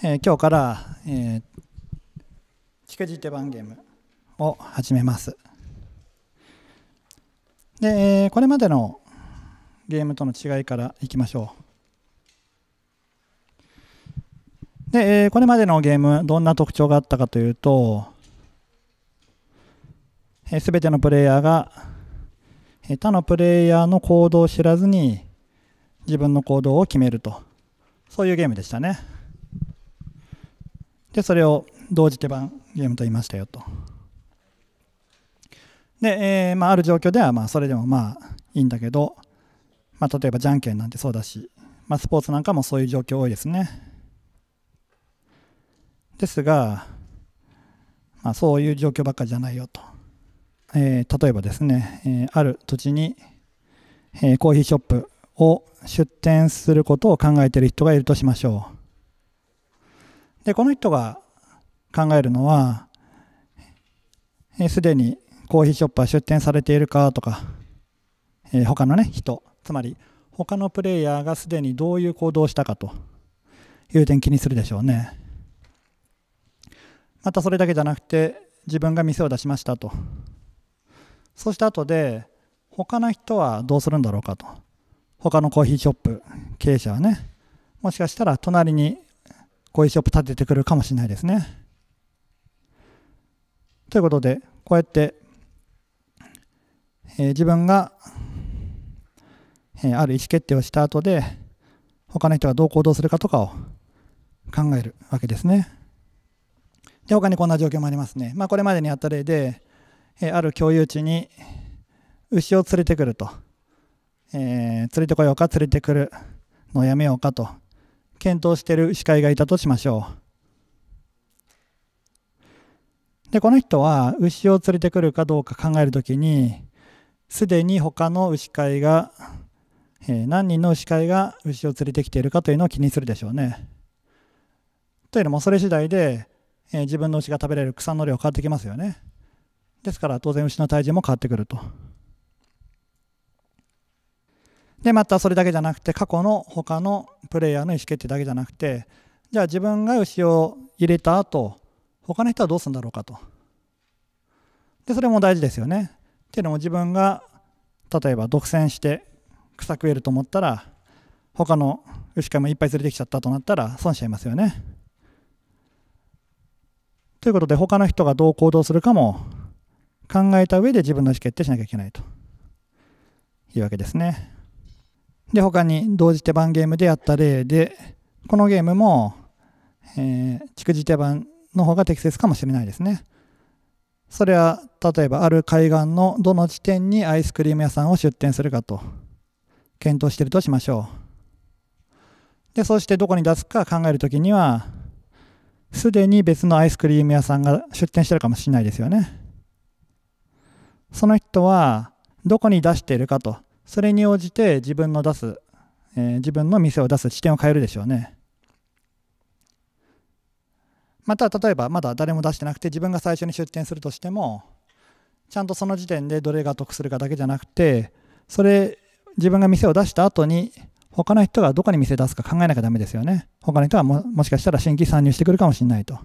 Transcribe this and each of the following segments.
え今日から、えー、聞く手番ゲームを始めます。で、えこれまでのゲームとの違いからいきましょう。で、えこれまでのゲーム、どんな特徴があったかというと、す、えべ、てのプレイヤーが、え他のプレイヤーの行動を知らずに自分の行動を決めると、そういうゲームでしたね。でそれを同時手番ゲームと言いましたよと。で、えー、まあ、ある状況ではまあそれでもまあいいんだけど、まあ、例えばじゃんけんなんてそうだし、まあ、スポーツなんかもそういう状況多いですね。ですが、まあ、そういう状況ばっかりじゃないよと。えー、例えばですね、えー、ある土地に、えー、コーヒーショップを出店することを考えている人がいるとしましょう。で、この人が考えるのは、すでにコーヒーショップは出店されているかとか、えー、他のね、人、つまり他のプレイヤーがすでにどういう行動をしたかという点気にするでしょうね。またそれだけじゃなくて、自分が店を出しましたと。そうした後で、他の人はどうするんだろうかと。他のコーヒーショップ経営者はね、もしかしたら隣にこういうショップ立ててくるかもしれないですね。ということで、こうやって、えー、自分が、えー、ある意思決定をした後で、他の人がどう行動するかとかを考えるわけですね。で、他にこんな状況もありますね。まあ、これまでにあった例で、えー、ある共有地に牛を連れてくると、え連れてこようか連れてくるのをやめようかと検討している医師会がいたとしましょう。で、この人は牛を連れてくるかどうか考えるときに、すでに他の牛飼いが、え何人の牛飼いが牛を連れてきているかというのを気にするでしょうね。というのもそれ次第で、え自分の牛が食べれる草の量変わってきますよね。ですから当然牛の体重も変わってくると。でまたそれだけじゃなくて過去の他のプレイヤーの意思決定だけじゃなくてじゃあ自分が牛を入れた後他の人はどうするんだろうかと。でそれも大事ですよね。っていうのも自分が例えば独占して草食えると思ったら他の牛飼いもいっぱい連れてきちゃったとなったら損しちゃいますよね。ということで他の人がどう行動するかも考えた上で自分の意思決定しなきゃいけないというわけですね。で、他に同時手番ゲームでやった例で、このゲームも、えー、蓄次手番の方が適切かもしれないですね。それは、例えばある海岸のどの地点にアイスクリーム屋さんを出店するかと、検討してるとしましょう。で、そしてどこに出すか考えるときには、すでに別のアイスクリーム屋さんが出店してるかもしれないですよね。その人は、どこに出しているかと、それに応じて自分の出す、えー、自分の店を出す視点を変えるでしょうね。また例えばまだ誰も出してなくて自分が最初に出店するとしてもちゃんとその時点でどれが得するかだけじゃなくてそれ自分が店を出した後に他の人がどこに店出すか考えなきゃダメですよね。他の人はももしかしたら新規参入してくるかもしれないと。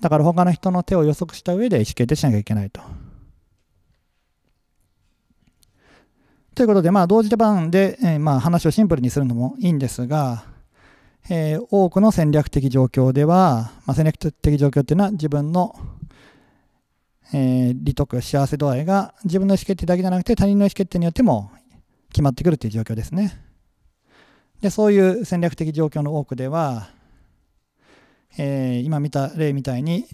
だから他の人の手を予測した上で意思決定しなきゃいけないと。ということで、まあ、同時手番で、えー、まあ、話をシンプルにするのもいいんですが、えー、多くの戦略的状況では、まあ、戦略的状況というのは自分の、えー、利得、幸せ度合いが自分の意思決定だけじゃなくて他人の意思決定によっても決まってくるという状況ですね。で、そういう戦略的状況の多くでは、えー、今見た例みたいに、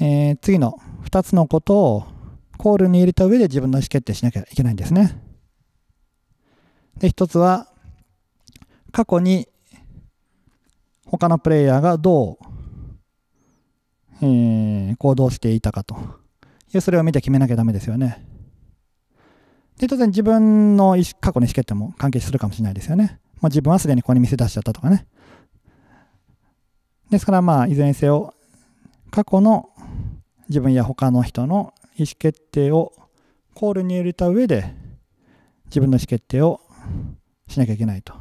えー、次の2つのことをコールに入れた上で自分の意思決定しなきゃいけないんですね。で、一つは、過去に他のプレイヤーがどう、えー、行動していたかという、それを見て決めなきゃダメですよね。で、当然自分の過去の意思決定も関係するかもしれないですよね。ま自分はすでにここに見せ出しちゃったとかね。ですからまあ、いずれにせよ、過去の自分や他の人の意思決定をコールに入れた上で、自分の意思決定をしなきゃいけないと。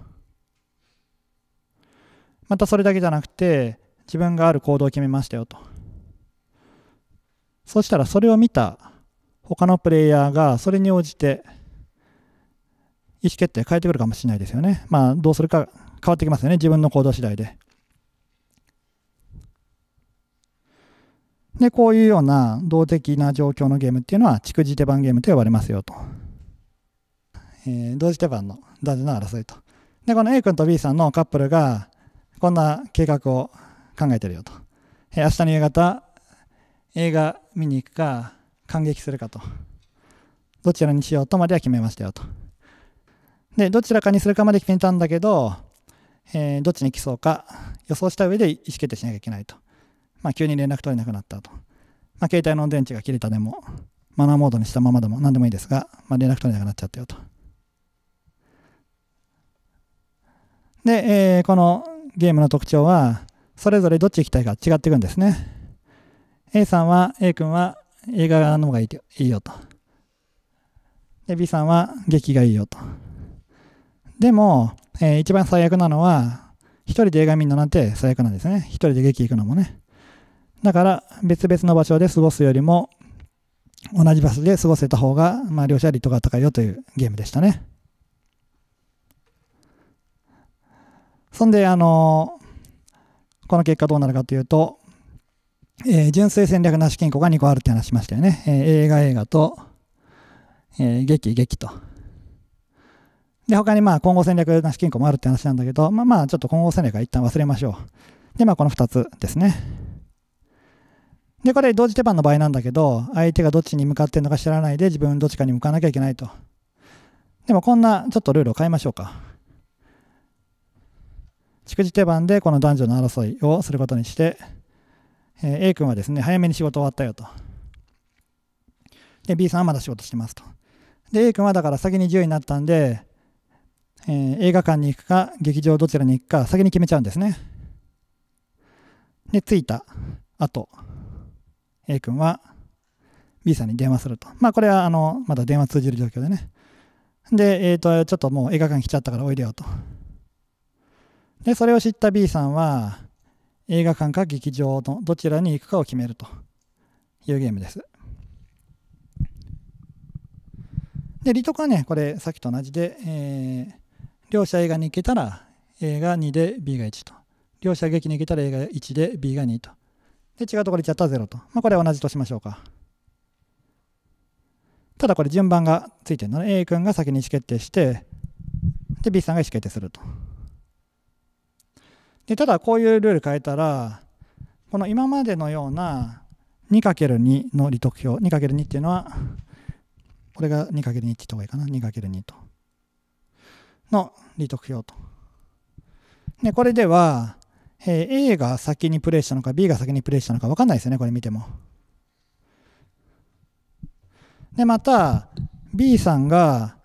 またそれだけじゃなくて、自分がある行動を決めましたよと。そしたらそれを見た他のプレイヤーがそれに応じて意思決定変えてくるかもしれないですよね。まあどうするか変わってきますよね。自分の行動次第で。で、こういうような動的な状況のゲームっていうのは、蓄次手番ゲームと呼ばれますよと。えー、同時手番の男女の争いと。で、この A 君と B さんのカップルが、こんな計画を考えてるよと。えー、明日の夕方、映画見に行くか、感激するかと。どちらにしようとまでは決めましたよと。で、どちらかにするかまで決めたんだけど、えー、どっちに来そうか予想した上で意思決定しなきゃいけないと。まあ、急に連絡取れなくなったと。まあ、携帯の電池が切れたでも、マナーモードにしたままでも何でもいいですが、まあ、連絡取れなくなっちゃったよと。で、えー、このゲームの特徴は、それぞれどっち行きたいか違っていくんですね。A さんは、A 君は映画の方がいいよと。で、B さんは劇がいいよと。でも、えー、一番最悪なのは、一人で映画見るのなんて最悪なんですね。一人で劇行くのもね。だから、別々の場所で過ごすよりも、同じ場所で過ごせた方が、まあ、両者利とが高いよというゲームでしたね。そんで、あのー、この結果どうなるかというと、えー、純粋戦略なし金庫が2個あるって話しましたよね。えー、映画映画と、えー、劇劇と。で、他にまあ、今後戦略なし金庫もあるって話なんだけど、まあまあ、ちょっと今後戦略は一旦忘れましょう。で、まあ、この2つですね。で、これ、同時手番の場合なんだけど、相手がどっちに向かってるのか知らないで、自分どっちかに向かなきゃいけないと。でも、こんな、ちょっとルールを変えましょうか。蓄次手番でこの男女の争いをすることにして、えー、A 君はですね、早めに仕事終わったよと。で、B さんはまだ仕事してますと。で、A 君はだから先に10位になったんで、えー、映画館に行くか、劇場どちらに行くか、先に決めちゃうんですね。で、着いた後、A 君は B さんに電話すると。まあ、これは、あの、まだ電話通じる状況でね。で、えっ、ー、と、ちょっともう映画館来ちゃったからおいでよと。で、それを知った B さんは、映画館か劇場のどちらに行くかを決めるというゲームです。で、利得はね、これさっきと同じで、えー、両者映画に行けたら映画2で B が1と。両者劇に行けたら映画1で B が2と。で、違うところ行っちゃったら0と。まあ、これは同じとしましょうか。ただこれ順番がついてるのね。A 君が先に意思決定して、で、B さんが意思決定すると。でただこういうルール変えたらこの今までのような 2×2 の利得表 2×2 っていうのはこれが 2×2 って言った方がいいかな 2×2 との利得表とでこれでは、え A が先にプレイしたのか B が先にプレイしたのか分かんないですよねこれ見てもでまた B さんが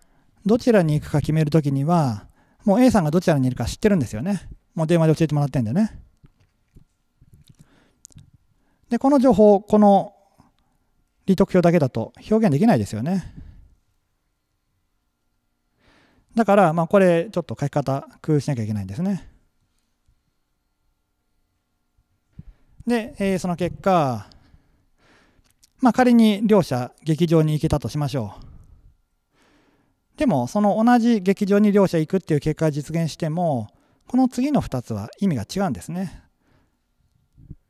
どちらに行くか決めるときにはもう A さんがどちらにいるか知ってるんですよねもう電話で教えてもらってんだね。で、この情報、この利得表だけだと表現できないですよね。だから、まあ、これ、ちょっと書き方、工夫しなきゃいけないんですね。で、えー、その結果、まあ、仮に両者劇場に行けたとしましょう。でも、その同じ劇場に両者行くっていう結果が実現しても、この次の2つは意味が違うんですね。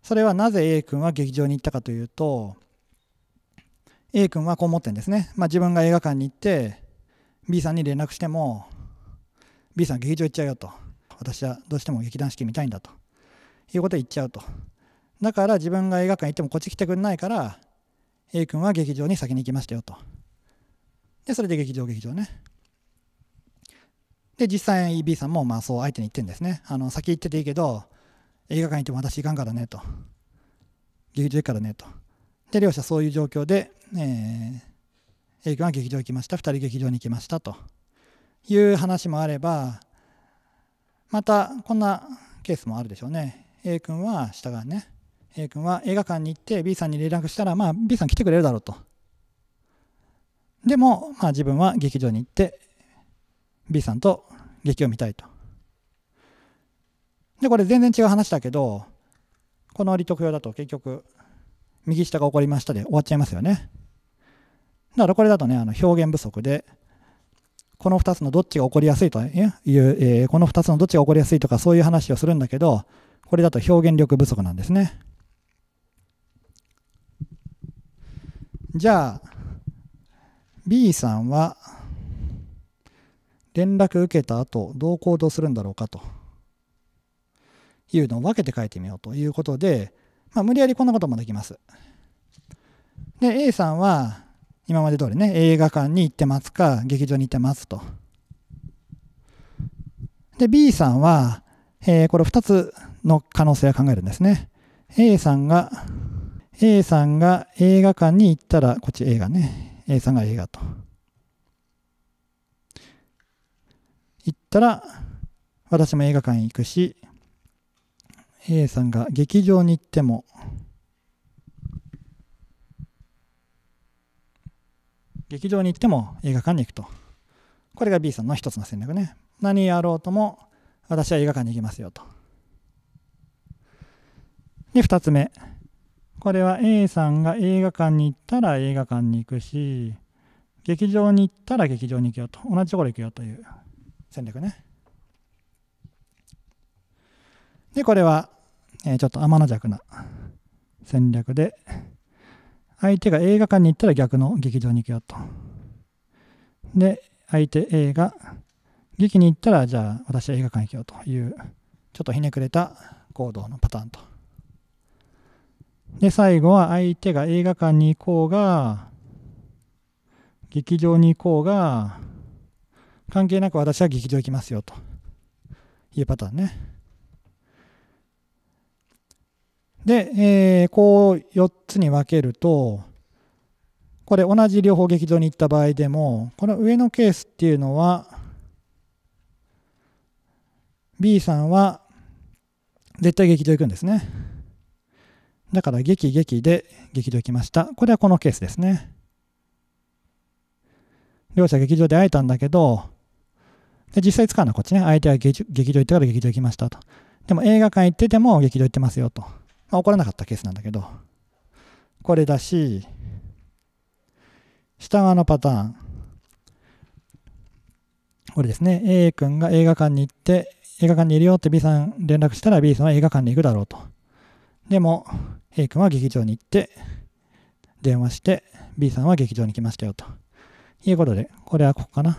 それはなぜ A 君は劇場に行ったかというと A 君はこう思ってるんですね。まあ、自分が映画館に行って B さんに連絡しても B さん劇場行っちゃうよと私はどうしても劇団四季見たいんだということで言っちゃうとだから自分が映画館行ってもこっち来てくれないから A 君は劇場に先に行きましたよとでそれで劇場劇場ねで、実際 B さんもまあそう相手に言ってんですね。あの、先行ってていいけど、映画館行っても私行かんからねと。劇場行くからねと。で、両者そういう状況で、えー、A 君は劇場行きました。2人劇場に行きましたという話もあれば、またこんなケースもあるでしょうね。A 君は下側ね。A 君は映画館に行って B さんに連絡したら、まあ、B さん来てくれるだろうと。でも、まあ、自分は劇場に行って B さんと劇を見たいと。で、これ全然違う話だけど、この利得表だと結局、右下が起こりましたで終わっちゃいますよね。だからこれだとね、あの表現不足で、この2つのどっちが起こりやすいという、えー、この2つのどっちが起こりやすいとかそういう話をするんだけど、これだと表現力不足なんですね。じゃあ、B さんは、連絡受けた後どう行動するんだろうかというのを分けて書いてみようということで、まあ、無理やりこんなこともできます。で A さんは今まで通りね映画館に行ってますか劇場に行ってますと。で B さんは、えー、これ2つの可能性を考えるんですね。A さんが A さんが映画館に行ったらこっち映画ね A さんが映画と。たら、私も映画館行くし、A さんが劇場に行っても、劇場に行っても映画館に行くと。これが B さんの一つの戦略ね。何やろうとも、私は映画館に行きますよと。で、二つ目。これは A さんが映画館に行ったら映画館に行くし、劇場に行ったら劇場に行くよと。同じところ行くよという。戦略ね。で、これは、えー、ちょっと甘の弱な戦略で、相手が映画館に行ったら逆の劇場に行けよと。で、相手 A が劇に行ったら、じゃあ私は映画館行けよという、ちょっとひねくれた行動のパターンと。で、最後は相手が映画館に行こうが、劇場に行こうが、関係なく私は劇場行きますよというパターンね。で、えー、こう4つに分けると、これ同じ両方劇場に行った場合でも、この上のケースっていうのは、B さんは絶対劇場行くんですね。だから劇劇で劇場行きました。これはこのケースですね。両者劇場で会えたんだけど、で、実際使うのはこっちね。相手は劇場行ったから劇場行きましたと。でも映画館行ってても劇場行ってますよと。まあ、怒らなかったケースなんだけど。これだし、下側のパターン。これですね。A 君が映画館に行って、映画館にいるよって B さん連絡したら B さんは映画館に行くだろうと。でも、A 君は劇場に行って、電話して、B さんは劇場に来ましたよと。いうことで、これはここかな。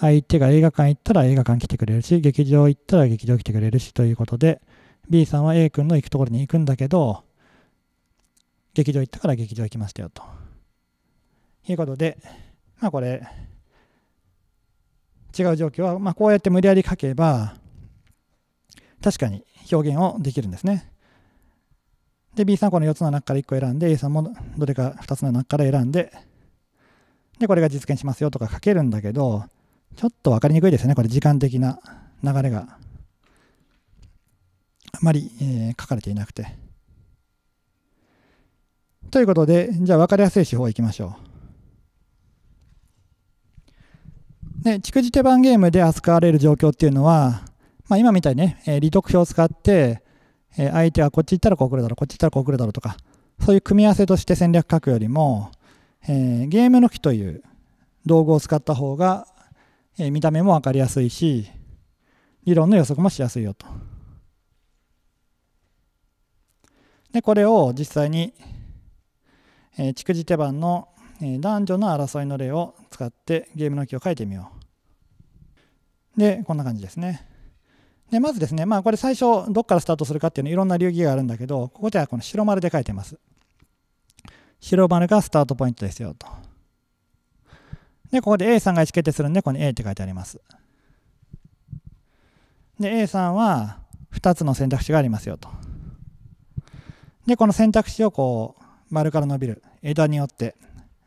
相手が映画館行ったら映画館来てくれるし、劇場行ったら劇場来てくれるしということで、B さんは A 君の行くところに行くんだけど、劇場行ったから劇場行きましたよと。いうことで、まあこれ、違う状況は、まあ、こうやって無理やり書けば、確かに表現をできるんですね。で、B さんはこの4つの中から1個選んで、A さんもどれか2つの中から選んで、で、これが実現しますよとか書けるんだけど、ちょっと分かりにくいですね、これ時間的な流れがあまり、え書かれていなくて。ということで、じゃあ分かりやすい手法いきましょう。で、蓄字手番ゲームで扱われる状況っていうのは、まあ、今みたいにね、え利得票を使って、え相手はこっち行ったらこう来るだろう、こっち行ったらこう来るだろうとか、そういう組み合わせとして戦略書くよりも、えゲームの木という道具を使った方がえー、見た目も分かりやすいし、理論の予測もしやすいよと。で、これを実際に、えー、蓄字手番の、えー、男女の争いの例を使ってゲームの記を書いてみよう。で、こんな感じですね。で、まずですね、まあこれ最初どっからスタートするかっていうのいろんな流儀があるんだけど、ここではこの白丸で書いてます。白丸がスタートポイントですよと。で、ここで A さんが意思決定するんで、ここに A って書いてあります。で、A さんは2つの選択肢がありますよと。で、この選択肢をこう、丸から伸びる枝によって、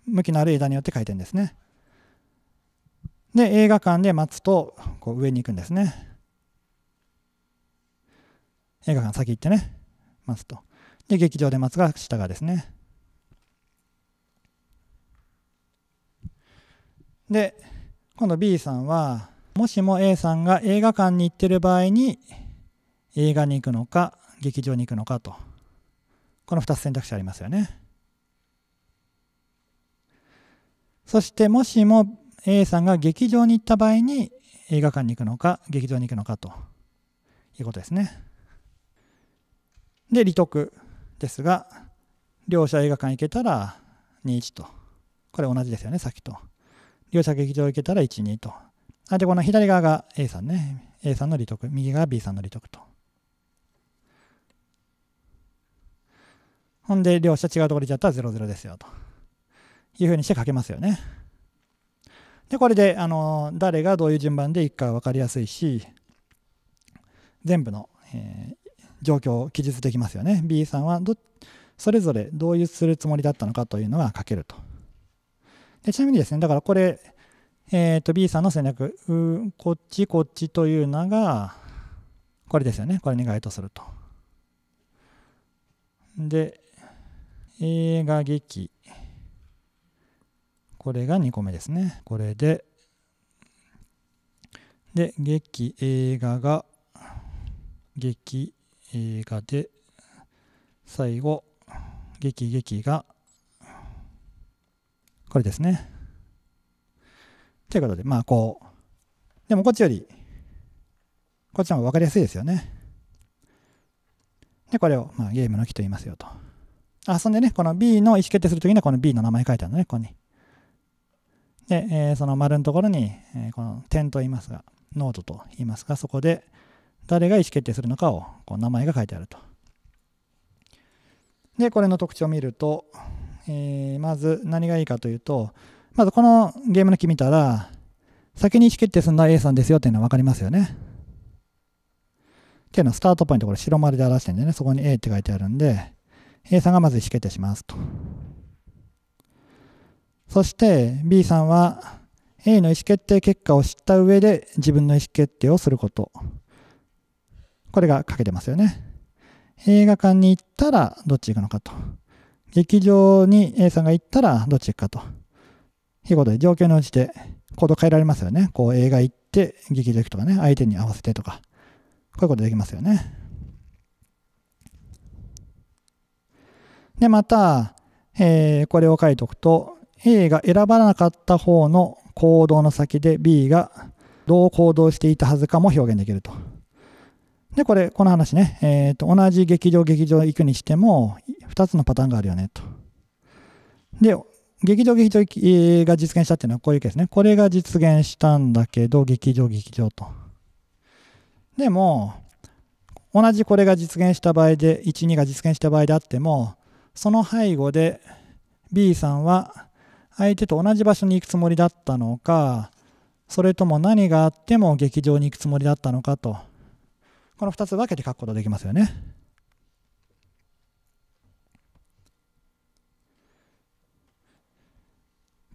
向きのある枝によって書いてるんですね。で、映画館で待つと、こう上に行くんですね。映画館先行ってね、待つと。で、劇場で待つが下がですね。で、今度 B さんは、もしも A さんが映画館に行ってる場合に、映画に行くのか、劇場に行くのかと。この2つ選択肢ありますよね。そして、もしも A さんが劇場に行った場合に、映画館に行くのか、劇場に行くのかということですね。で、利得ですが、両者映画館行けたら21と。これ同じですよね、さっきと。両者劇場受けたら1、2と。あ、で、この左側が A さんね。A さんの利得。右側 B さんの利得と。ほんで、両者違うところ出ちゃったら00ですよと。いうふうにして書けますよね。で、これで、あの、誰がどういう順番でいくか分かりやすいし、全部の、えー、状況を記述できますよね。B さんはど、それぞれどういうするつもりだったのかというのが書けると。でちなみにですね、だからこれ、えー、と B さんの戦略、こっち、こっちというのが、これですよね。これに該当すると。で、映画劇。これが2個目ですね。これで。で、劇、映画が、劇、映画で、最後、劇、劇が、これですね。ということで、まあこう、でもこっちより、こっちの方が分かりやすいですよね。で、これを、まあ、ゲームの木と言いますよと。あ、そんでね、この B の意思決定するときにはこの B の名前書いてあるのね、ここに。で、えー、その丸のところに、えー、この点と言いますが、ノートと言いますが、そこで誰が意思決定するのかを、こう名前が書いてあると。で、これの特徴を見ると、えー、まず何がいいかというと、まずこのゲームの木見たら、先に意思決定するのは A さんですよっていうのは分かりますよね。っていうのはスタートポイント、これ白丸で表してるんでね、そこに A って書いてあるんで、A さんがまず意思決定しますと。そして B さんは A の意思決定結果を知った上で自分の意思決定をすること。これが書けてますよね。映画館に行ったらどっち行くのかと。劇場に A さんが行ったらどっち行くかと。いうことで、状況に応じて行動変えられますよね。こう映画行って、劇場行くとかね、相手に合わせてとか。こういうことできますよね。で、また、えー、これを書いておくと、A が選ばなかった方の行動の先で B がどう行動していたはずかも表現できると。で、これ、この話ね、えっ、ー、と、同じ劇場、劇場行くにしても、2つのパターンがあるよね、と。で、劇場、劇場が実現したっていうのはこういうケースね。これが実現したんだけど、劇場、劇場と。でも、同じこれが実現した場合で、1、2が実現した場合であっても、その背後で B さんは相手と同じ場所に行くつもりだったのか、それとも何があっても劇場に行くつもりだったのかと。この2つ分けて書くことできますよね。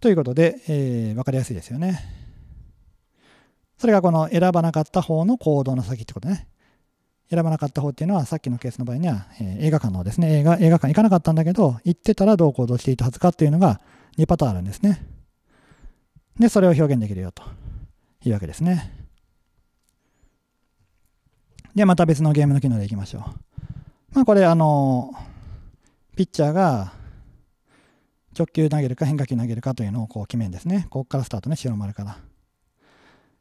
ということで、えー、分かりやすいですよね。それがこの選ばなかった方の行動の先ってことね。選ばなかった方っていうのはさっきのケースの場合には、えー、映画館のですね映画、映画館行かなかったんだけど、行ってたらどう行動していたはずかっていうのが2パターンあるんですね。で、それを表現できるよというわけですね。で、また別のゲームの機能でいきましょう。まあ、これ、あの、ピッチャーが直球投げるか変化球投げるかというのをこう決めるんですね。ここからスタートね、白丸から。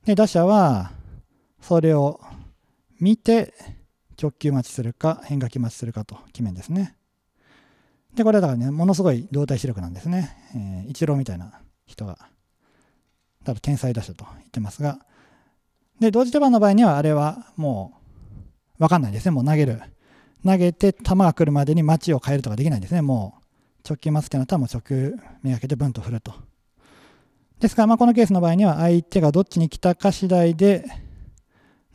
で、打者は、それを見て、直球待ちするか変化球待ちするかと決めるんですね。で、これだからね、ものすごい動体視力なんですね。えー、ローみたいな人が、多分天才打者と言ってますが、で、同時手番の場合には、あれはもう、わかんないですね。もう投げる。投げて球が来るまでに待ちを変えるとかできないんですね。もう直球待つってなったらもう直球目がけてブンと振ると。ですから、まあ、このケースの場合には相手がどっちに来たか次第で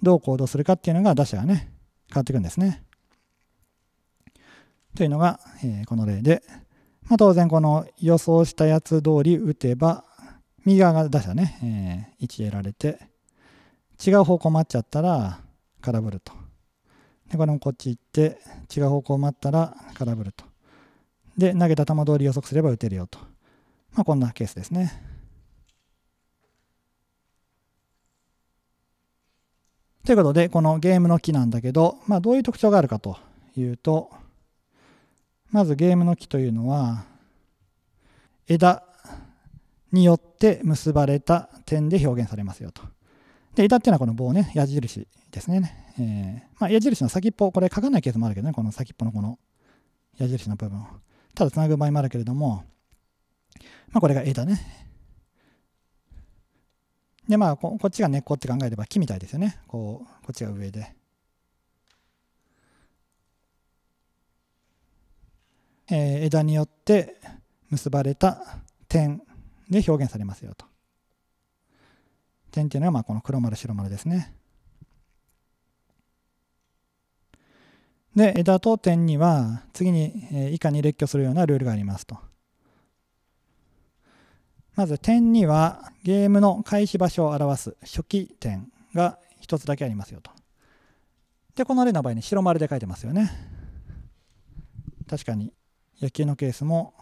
どう行動するかっていうのが打者がね変わってくるんですね。というのが、えー、この例で、まあ、当然この予想したやつ通り打てば右側が打者ね、えー、位置得られて違う方向待っちゃったら空振ると。で、これもこっち行って、違う方向を待ったら空振ると。で、投げた球通り予測すれば打てるよと。まあ、こんなケースですね。ということで、このゲームの木なんだけど、まあ、どういう特徴があるかというと、まずゲームの木というのは、枝によって結ばれた点で表現されますよと。で、枝っていうのはこの棒ね、矢印ですね。えー、まあ、矢印の先っぽ、これ書かないケースもあるけどね、この先っぽのこの矢印の部分を。ただ繋ぐ場合もあるけれども、まあ、これが枝ね。で、まあこ、こっちが根っこって考えれば木みたいですよね。こう、こっちが上で。えー、枝によって結ばれた点で表現されますよと。点っていうのはまあこの黒丸白丸ですね。で、枝と点には次に以下に列挙するようなルールがありますと。まず点にはゲームの開始場所を表す初期点が1つだけありますよと。で、この例の場合に白丸で書いてますよね。確かに野球のケースも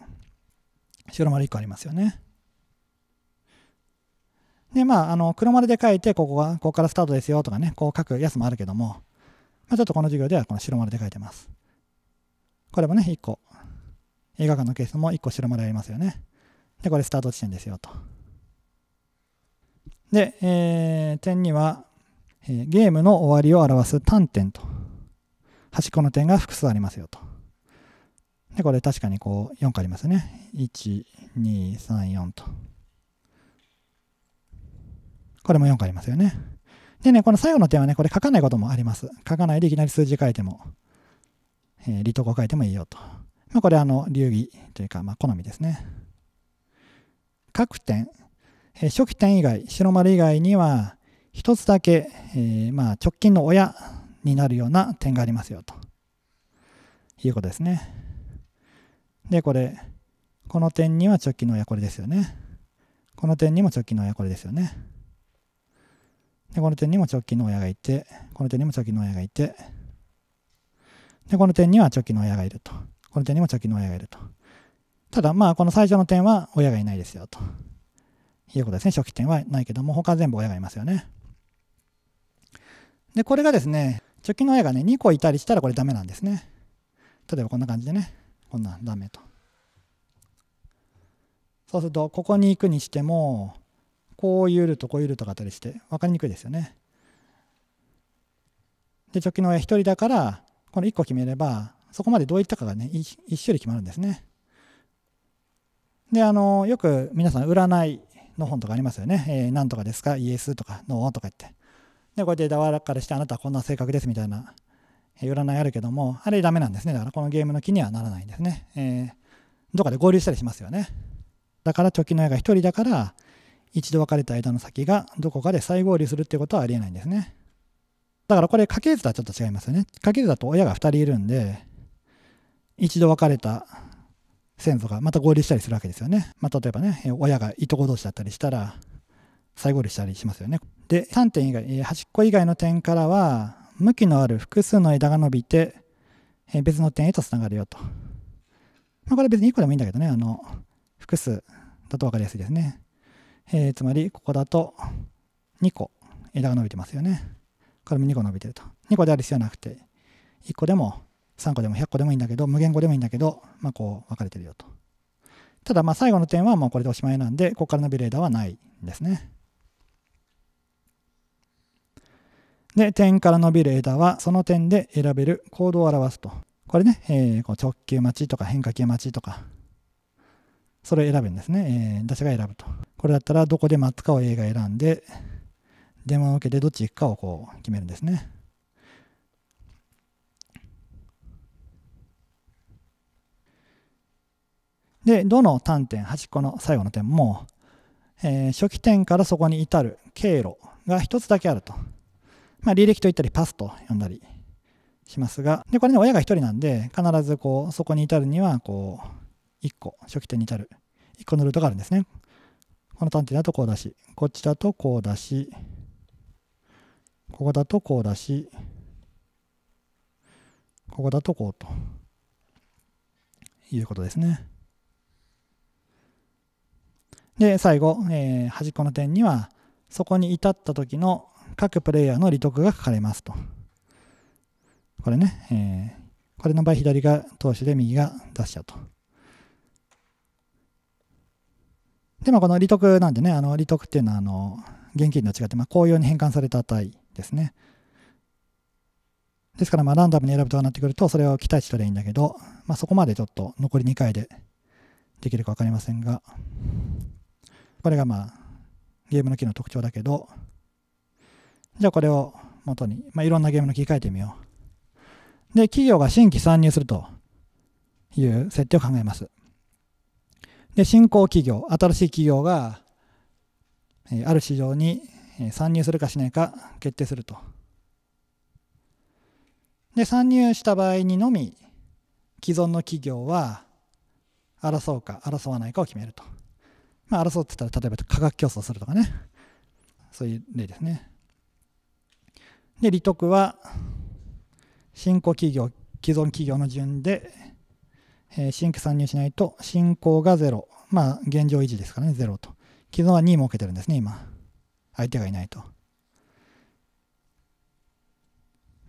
白丸1個ありますよね。で、まあ、あの、黒丸で書いて、ここが、ここからスタートですよとかね、こう書くやつもあるけども、まあ、ちょっとこの授業ではこの白丸で書いてます。これもね、1個。映画館のケースも1個白丸ありますよね。で、これスタート地点ですよと。で、えー、点には、えー、ゲームの終わりを表す端点と、端っこの点が複数ありますよと。で、これ確かにこう4個ありますね。1、2、3、4と。これも4個ありますよね。でね、この最後の点はね、これ書かないこともあります。書かないでいきなり数字書いても、えー、利を書いてもいいよと。まあ、これあの、流儀というか、まあ、好みですね。各点、えー、初期点以外、白丸以外には、一つだけ、えー、まあ、直近の親になるような点がありますよということですね。で、これ、この点には直近の親これですよね。この点にも直近の親これですよね。で、この点にも直近の親がいて、この点にも直近の親がいて、で、この点には直近の親がいると。この点にも直近の親がいると。ただ、まあ、この最初の点は親がいないですよ、ということですね。初期点はないけども、他全部親がいますよね。で、これがですね、直近の親がね、2個いたりしたらこれダメなんですね。例えばこんな感じでね、こんなダメと。そうすると、ここに行くにしても、こううるとこううるとかあったりして分かりにくいですよね。で直近の親1人だからこの1個決めればそこまでどういったかがね1種類決まるんですね。であのよく皆さん占いの本とかありますよね。えー、なんとかですかイエスとかノーとか言って。でこうやってわらかくしてあなたはこんな性格ですみたいな、え占いあるけどもあれダメなんですね。だからこのゲームの気にはならないんですね。えー、どっかで合流したりしますよね。だから直近の親が1人だから一度別れた間の先がどこかで再合流するってことはありえないんですね。だからこれ家系図とはちょっと違いますよね。家系図だと親が2人いるんで、一度別れた先祖がまた合流したりするわけですよね。まあ、例えばね、親がいとこ同士だったりしたら、再合流したりしますよね。で、3点以外、端っこ以外の点からは、向きのある複数の枝が伸びて、別の点へとつながるよと。まあ、これ別に1個でもいいんだけどね、あの、複数だと分かりやすいですね。えー、つまりここだと2個枝が伸びてますよね。これも2個伸びてると。2個である必要はなくて、1個でも3個でも100個でもいいんだけど、無限個でもいいんだけど、まあこう分かれてるよと。ただまあ最後の点はもうこれでおしまいなんで、ここから伸びる枝はないんですね。で、点から伸びる枝はその点で選べる行動を表すと。これね、えー、こう直球待ちとか変化球待ちとか、それを選ぶんですね。えー、私が選ぶと。これだったらどこで待つかを A が選んで、電話を受けてどっち行くかをこう決めるんですね。で、どの端点、端っこの最後の点も、えー、初期点からそこに至る経路が1つだけあると。まあ、履歴と言ったり、パスと呼んだりしますが、で、これね、親が1人なんで、必ずこう、そこに至るには、こう、1個、初期点に至る1個のルートがあるんですね。この端点だとこうだし、こっちだとこうだし、ここだとこうだし、ここだとこうということですね。で、最後、えー、端っこの点には、そこに至った時の各プレイヤーの利得が書かれますと。これね、えー、これの場合左が投手で右が出しちゃうと。で、もこの利得なんでね、あの利得っていうのはあの現金と違って、まあ、こうういように変換された値ですね。ですから、まあ、ランダムに選ぶとなってくると、それを期待したらいいんだけど、まあ、そこまでちょっと残り2回でできるか分かりませんが、これがまあ、ゲームの機能の特徴だけど、じゃあこれを元に、まあ、いろんなゲームのキー変えてみよう。で、企業が新規参入するという設定を考えます。で新興企業新しい企業がある市場に参入するかしないか決定すると。で参入した場合にのみ既存の企業は争うか争わないかを決めると。まあ、争ってたら例えば価格競争するとかねそういう例ですね。で利得は新興企業既存企業の順でえー、新規参入しないと進行が0。まあ、現状維持ですからね、0と。既存は2設けてるんですね、今。相手がいないと。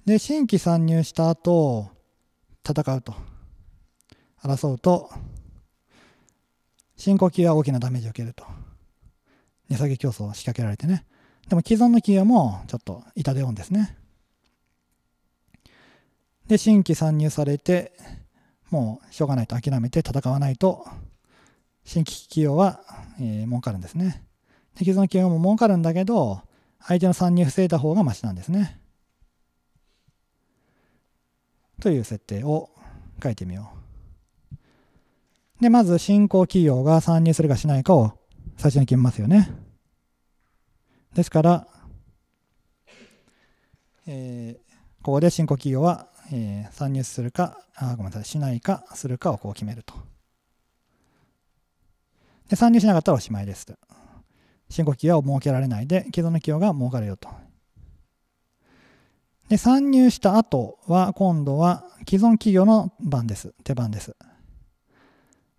で、新規参入した後、戦うと。争うと、進行企業は大きなダメージを受けると。値下げ競争を仕掛けられてね。でも既存の企業もちょっと痛手音ですね。で、新規参入されて、もうしょうがないと諦めて戦わないと、新規企業は、えー、儲かるんですね。で既存の企業も儲かるんだけど、相手の参入防いだ方がマシなんですね。という設定を書いてみよう。で、まず新興企業が参入するかしないかを最初に決めますよね。ですから、えー、ここで新興企業はえー、参入するかあ、ごめんなさい、しないか、するかをこう決めると。で、参入しなかったらおしまいですと。深呼吸は設けられないで、既存の企業が設かれよと。で、参入した後は、今度は既存企業の番です。手番です。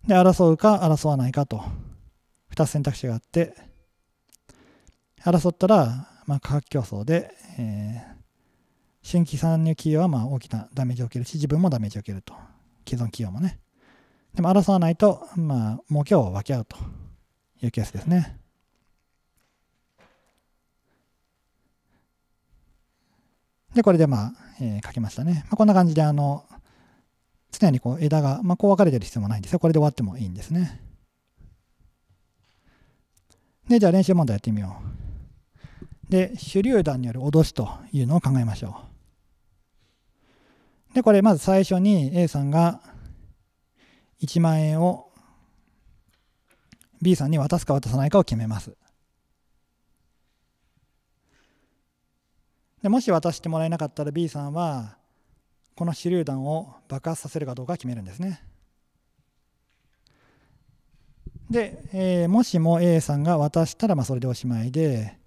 で、争うか争わないかと、2つ選択肢があって、争ったら、まあ、価格競争で、え新規参入企業はまあ大きなダメージを受けるし、自分もダメージを受けると。既存企業もね。でも争わないと、まあ、儲けを分け合うというケースですね。で、これでまあ、えー、書きましたね。まあ、こんな感じで、あの、常にこう枝が、まあ、こう分かれてる必要もないんですよ。これで終わってもいいんですね。で、じゃあ練習問題やってみよう。で、手榴弾による脅しというのを考えましょう。で、これまず最初に A さんが1万円を B さんに渡すか渡さないかを決めます。でもし渡してもらえなかったら B さんはこの手榴弾を爆発させるかどうか決めるんですね。で、えー、もしも A さんが渡したらまあそれでおしまいで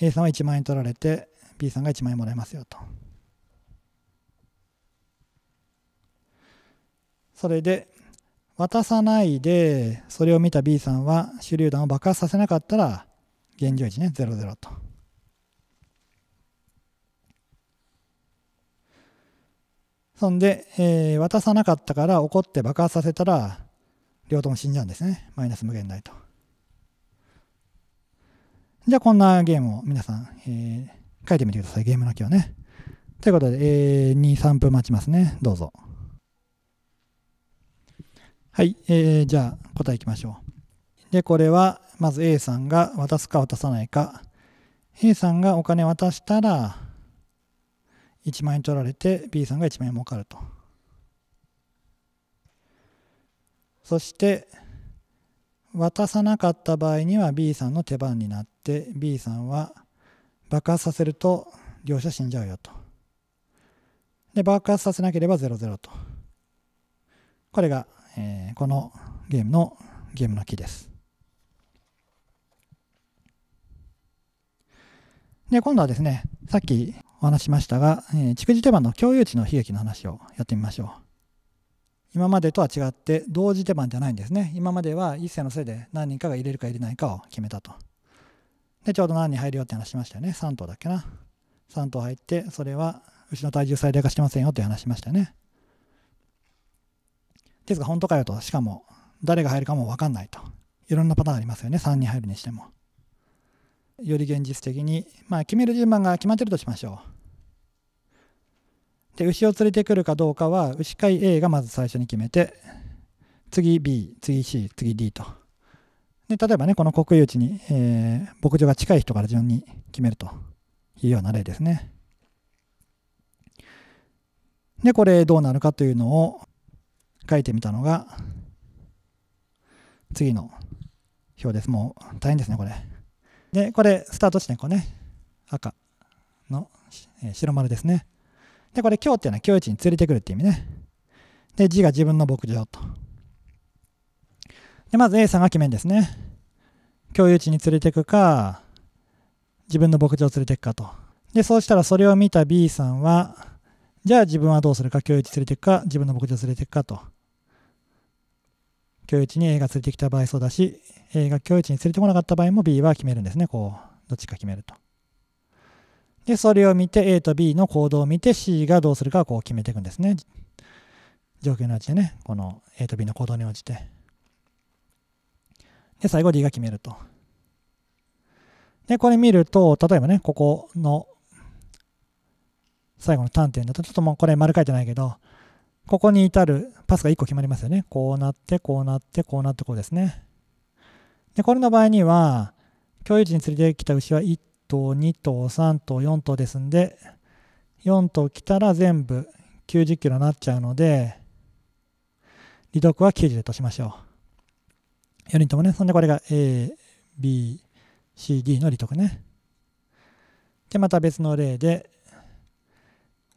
A さんは1万円取られて B さんが1万円もらえますよと。それで渡さないでそれを見た B さんは手榴弾を爆発させなかったら現状維持ね00と。そんで、えー、渡さなかったから怒って爆発させたら両方とも死んじゃうんですねマイナス無限大と。じゃあこんなゲームを皆さん、えー、書いてみてくださいゲームの今日ね。ということで、えー、2、3分待ちますね。どうぞ。はい、えー、じゃあ答えいきましょう。で、これはまず A さんが渡すか渡さないか。A さんがお金渡したら1万円取られて B さんが1万円儲かると。そして渡さなかった場合には B さんの手番になって B さんは爆発させると両者死んじゃうよと。で、爆発させなければ00と。これがえー、このゲームのゲームの木です。で、今度はですね、さっきお話しましたが、えー、次手番の共有値の悲劇の話をやってみましょう。今までとは違って同時手番じゃないんですね。今までは一世のせいで何人かが入れるか入れないかを決めたと。で、ちょうど何人入るよって話しましたよね。3頭だっけな。3頭入って、それはうちの体重最大化してませんよって話しましたよね。ですが本当かよと、しかも誰が入るかも分かんないと。いろんなパターンありますよね、3人入るにしても。より現実的に、まあ、決める順番が決まってるとしましょう。で、牛を連れてくるかどうかは、牛飼い A がまず最初に決めて、次 B、次 C、次 D と。で、例えばね、この国有地に、えー、牧場が近い人から順に決めるというような例ですね。で、これどうなるかというのを書いてみたのが、次の表です。もう大変ですね、これ。で、これ、スタート地点、こうね、赤の、えー、白丸ですね。で、これ、今日っていうのは今日一に連れてくるっていう意味ね。で、字が自分の牧場と。で、まず A さんが決めんですね。共有地に連れてくか、自分の牧場を連れてくかと。で、そうしたらそれを見た B さんは、じゃあ自分はどうするか、共有地連れてくか、自分の牧場を連れてくかと。教育に A が連れてきた場合そうだし、A が教育に連れてこなかった場合も B は決めるんですね。こう、どっちか決めると。で、それを見て A と B の行動を見て C がどうするかこう決めていくんですね。状況に応じてね、この A と B の行動に応じて。で、最後 D が決めると。で、これ見ると、例えばね、ここの最後の端点だと、ちょっともうこれ丸書いてないけど、ここに至るパスが1個決まりますよね。こうなって、こうなって、こうなって、こうですね。で、これの場合には、共有地に連れてきた牛は1頭、2頭、3頭、4頭ですんで、4頭来たら全部90キロになっちゃうので、離読は90でとしましょう。4人ともね、そんでこれが A、B、C、D の離読ね。で、また別の例で、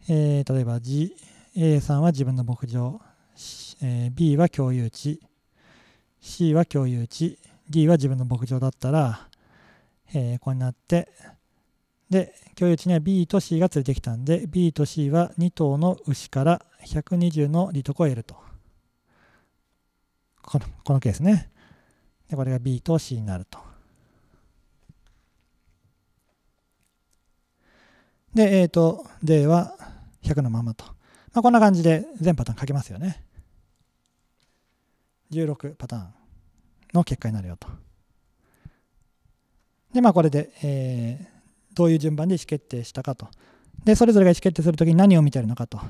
えー、例えば G、A さんは自分の牧場、えー、B は共有地 C は共有地 D は自分の牧場だったら、えー、こうなってで共有地には B と C が連れてきたんで B と C は2頭の牛から120の利得を得るとこのこのケースねでこれが B と C になるとで、えっ、と D は100のままとまあ、こんな感じで全パターン書けますよね。16パターンの結果になるよと。で、まあこれで、えー、どういう順番で意思決定したかと。で、それぞれが意思決定するときに何を見てるのかと。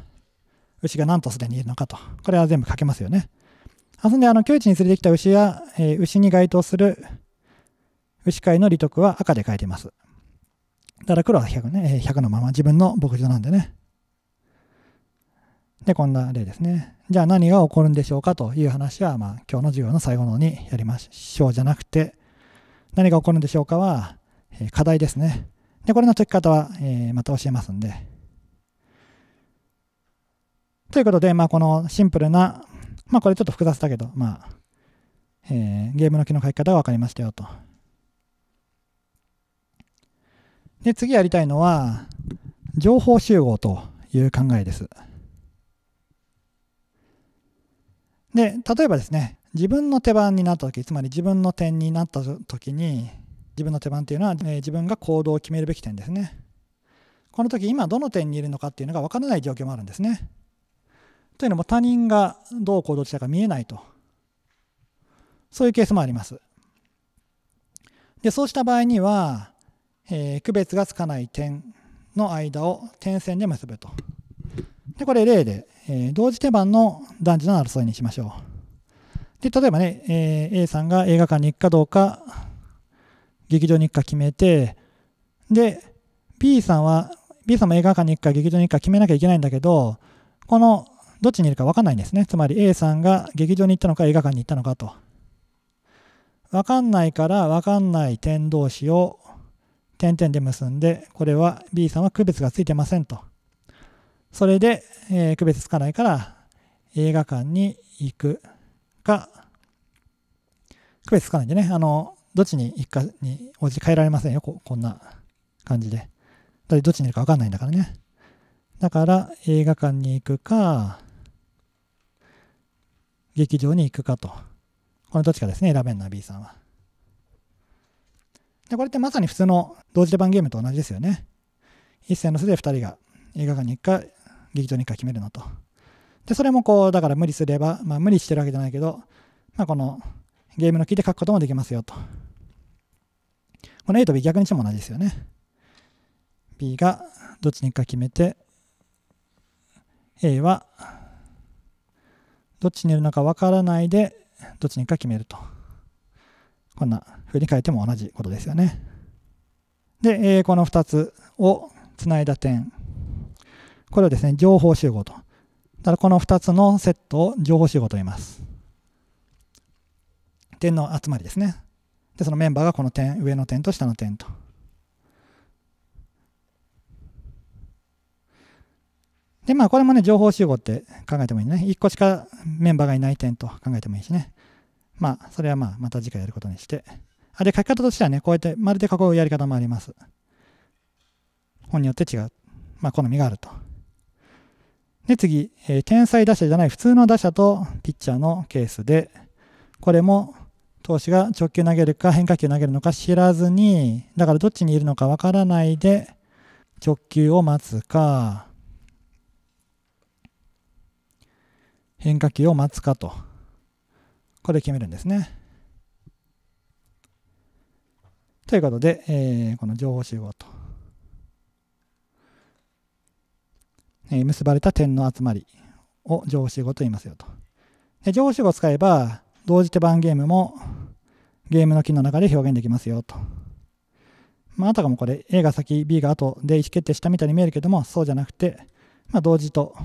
牛が何とすでにいるのかと。これは全部書けますよね。あそんで、あの、境地に連れてきた牛や、えー、牛に該当する牛飼いの利得は赤で書いています。だから黒は100ね、100のまま自分の牧場なんでね。で、こんな例ですね。じゃあ何が起こるんでしょうかという話は、まあ、今日の授業の最後のにやりましょうじゃなくて、何が起こるんでしょうかは、えー、課題ですね。で、これの解き方は、えー、また教えますんで。ということで、まあ、このシンプルな、まあ、これちょっと複雑だけど、まあ、えー、ゲームの機の書き方が分かりましたよと。で、次やりたいのは、情報集合という考えです。で、例えばですね、自分の手番になった時、つまり自分の点になった時に、自分の手番っていうのは、えー、自分が行動を決めるべき点ですね。この時、今どの点にいるのかっていうのが分からない状況もあるんですね。というのも他人がどう行動したか見えないと。そういうケースもあります。で、そうした場合には、えー、区別がつかない点の間を点線で結ぶと。で、これ例でえー、同時手番の男女の争いにしましょう。で、例えばね、えー、A さんが映画館に行くかどうか、劇場に行くか決めて、で、B さんは、B さんも映画館に行くか劇場に行くか決めなきゃいけないんだけど、この、どっちにいるか分かんないんですね。つまり A さんが劇場に行ったのか映画館に行ったのかと。分かんないから分かんない点同士を点々で結んで、これは B さんは区別がついてませんと。それで、えー、区別つかないから映画館に行くか、区別つかないんでね、あの、どっちに行くかに応じて変えられませんよ、ここんな感じで。だってどっちにいるかわかんないんだからね。だから映画館に行くか、劇場に行くかと。このどっちかですね、選べんな B さんは。で、これってまさに普通の同時出番ゲームと同じですよね。一戦の巣で2人が映画館に行くか、劇場にか決めるのと。で、それもこう、だから無理すれば、まあ無理してるわけじゃないけど、まあこのゲームのキーで書くこともできますよと。この A と B 逆にしても同じですよね。B がどっちに行くか決めて、A はどっちにいるのかわからないで、どっちに行くか決めると。こんな風に書いても同じことですよね。で、えこの2つをつないだ点これをですね、情報集合と。ただこの2つのセットを情報集合と言います。点の集まりですね。で、そのメンバーがこの点、上の点と下の点と。で、まあこれもね、情報集合って考えてもいいね。1個しかメンバーがいない点と考えてもいいしね。まあ、それはまあ、また次回やることにして。あ、で、書き方としてはね、こうやってまるで囲うやり方もあります。本によって違う。まあ、好みがあると。で、次、えー、天才打者じゃない普通の打者とピッチャーのケースで、これも投手が直球投げるか変化球投げるのか知らずに、だからどっちにいるのかわからないで、直球を待つか、変化球を待つかと、これ決めるんですね。ということで、えー、この情報集合と。結ばれた点の集まりを上司語と言いますよと。で上司語を使えば、同時手番ゲームもゲームの機能の中で表現できますよと。まあ、あたかもこれ A が先 B が後で意思決定したみたいに見えるけどもそうじゃなくて、まあ、同時と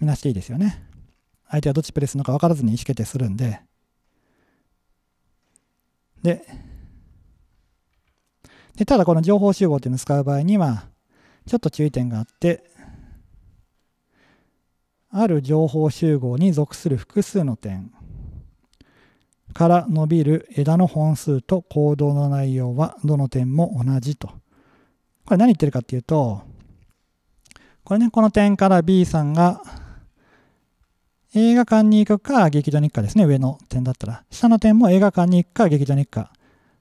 みなしていいですよね。相手はどっちプレスするのか分からずに意思決定するんで。で、でただこの情報集合っていうのを使う場合にはちょっと注意点があってある情報集合に属する複数の点から伸びる枝の本数と行動の内容はどの点も同じと。これ何言ってるかっていうと、これね、この点から B さんが映画館に行くか劇場に行くかですね、上の点だったら。下の点も映画館に行くか劇場に行くか。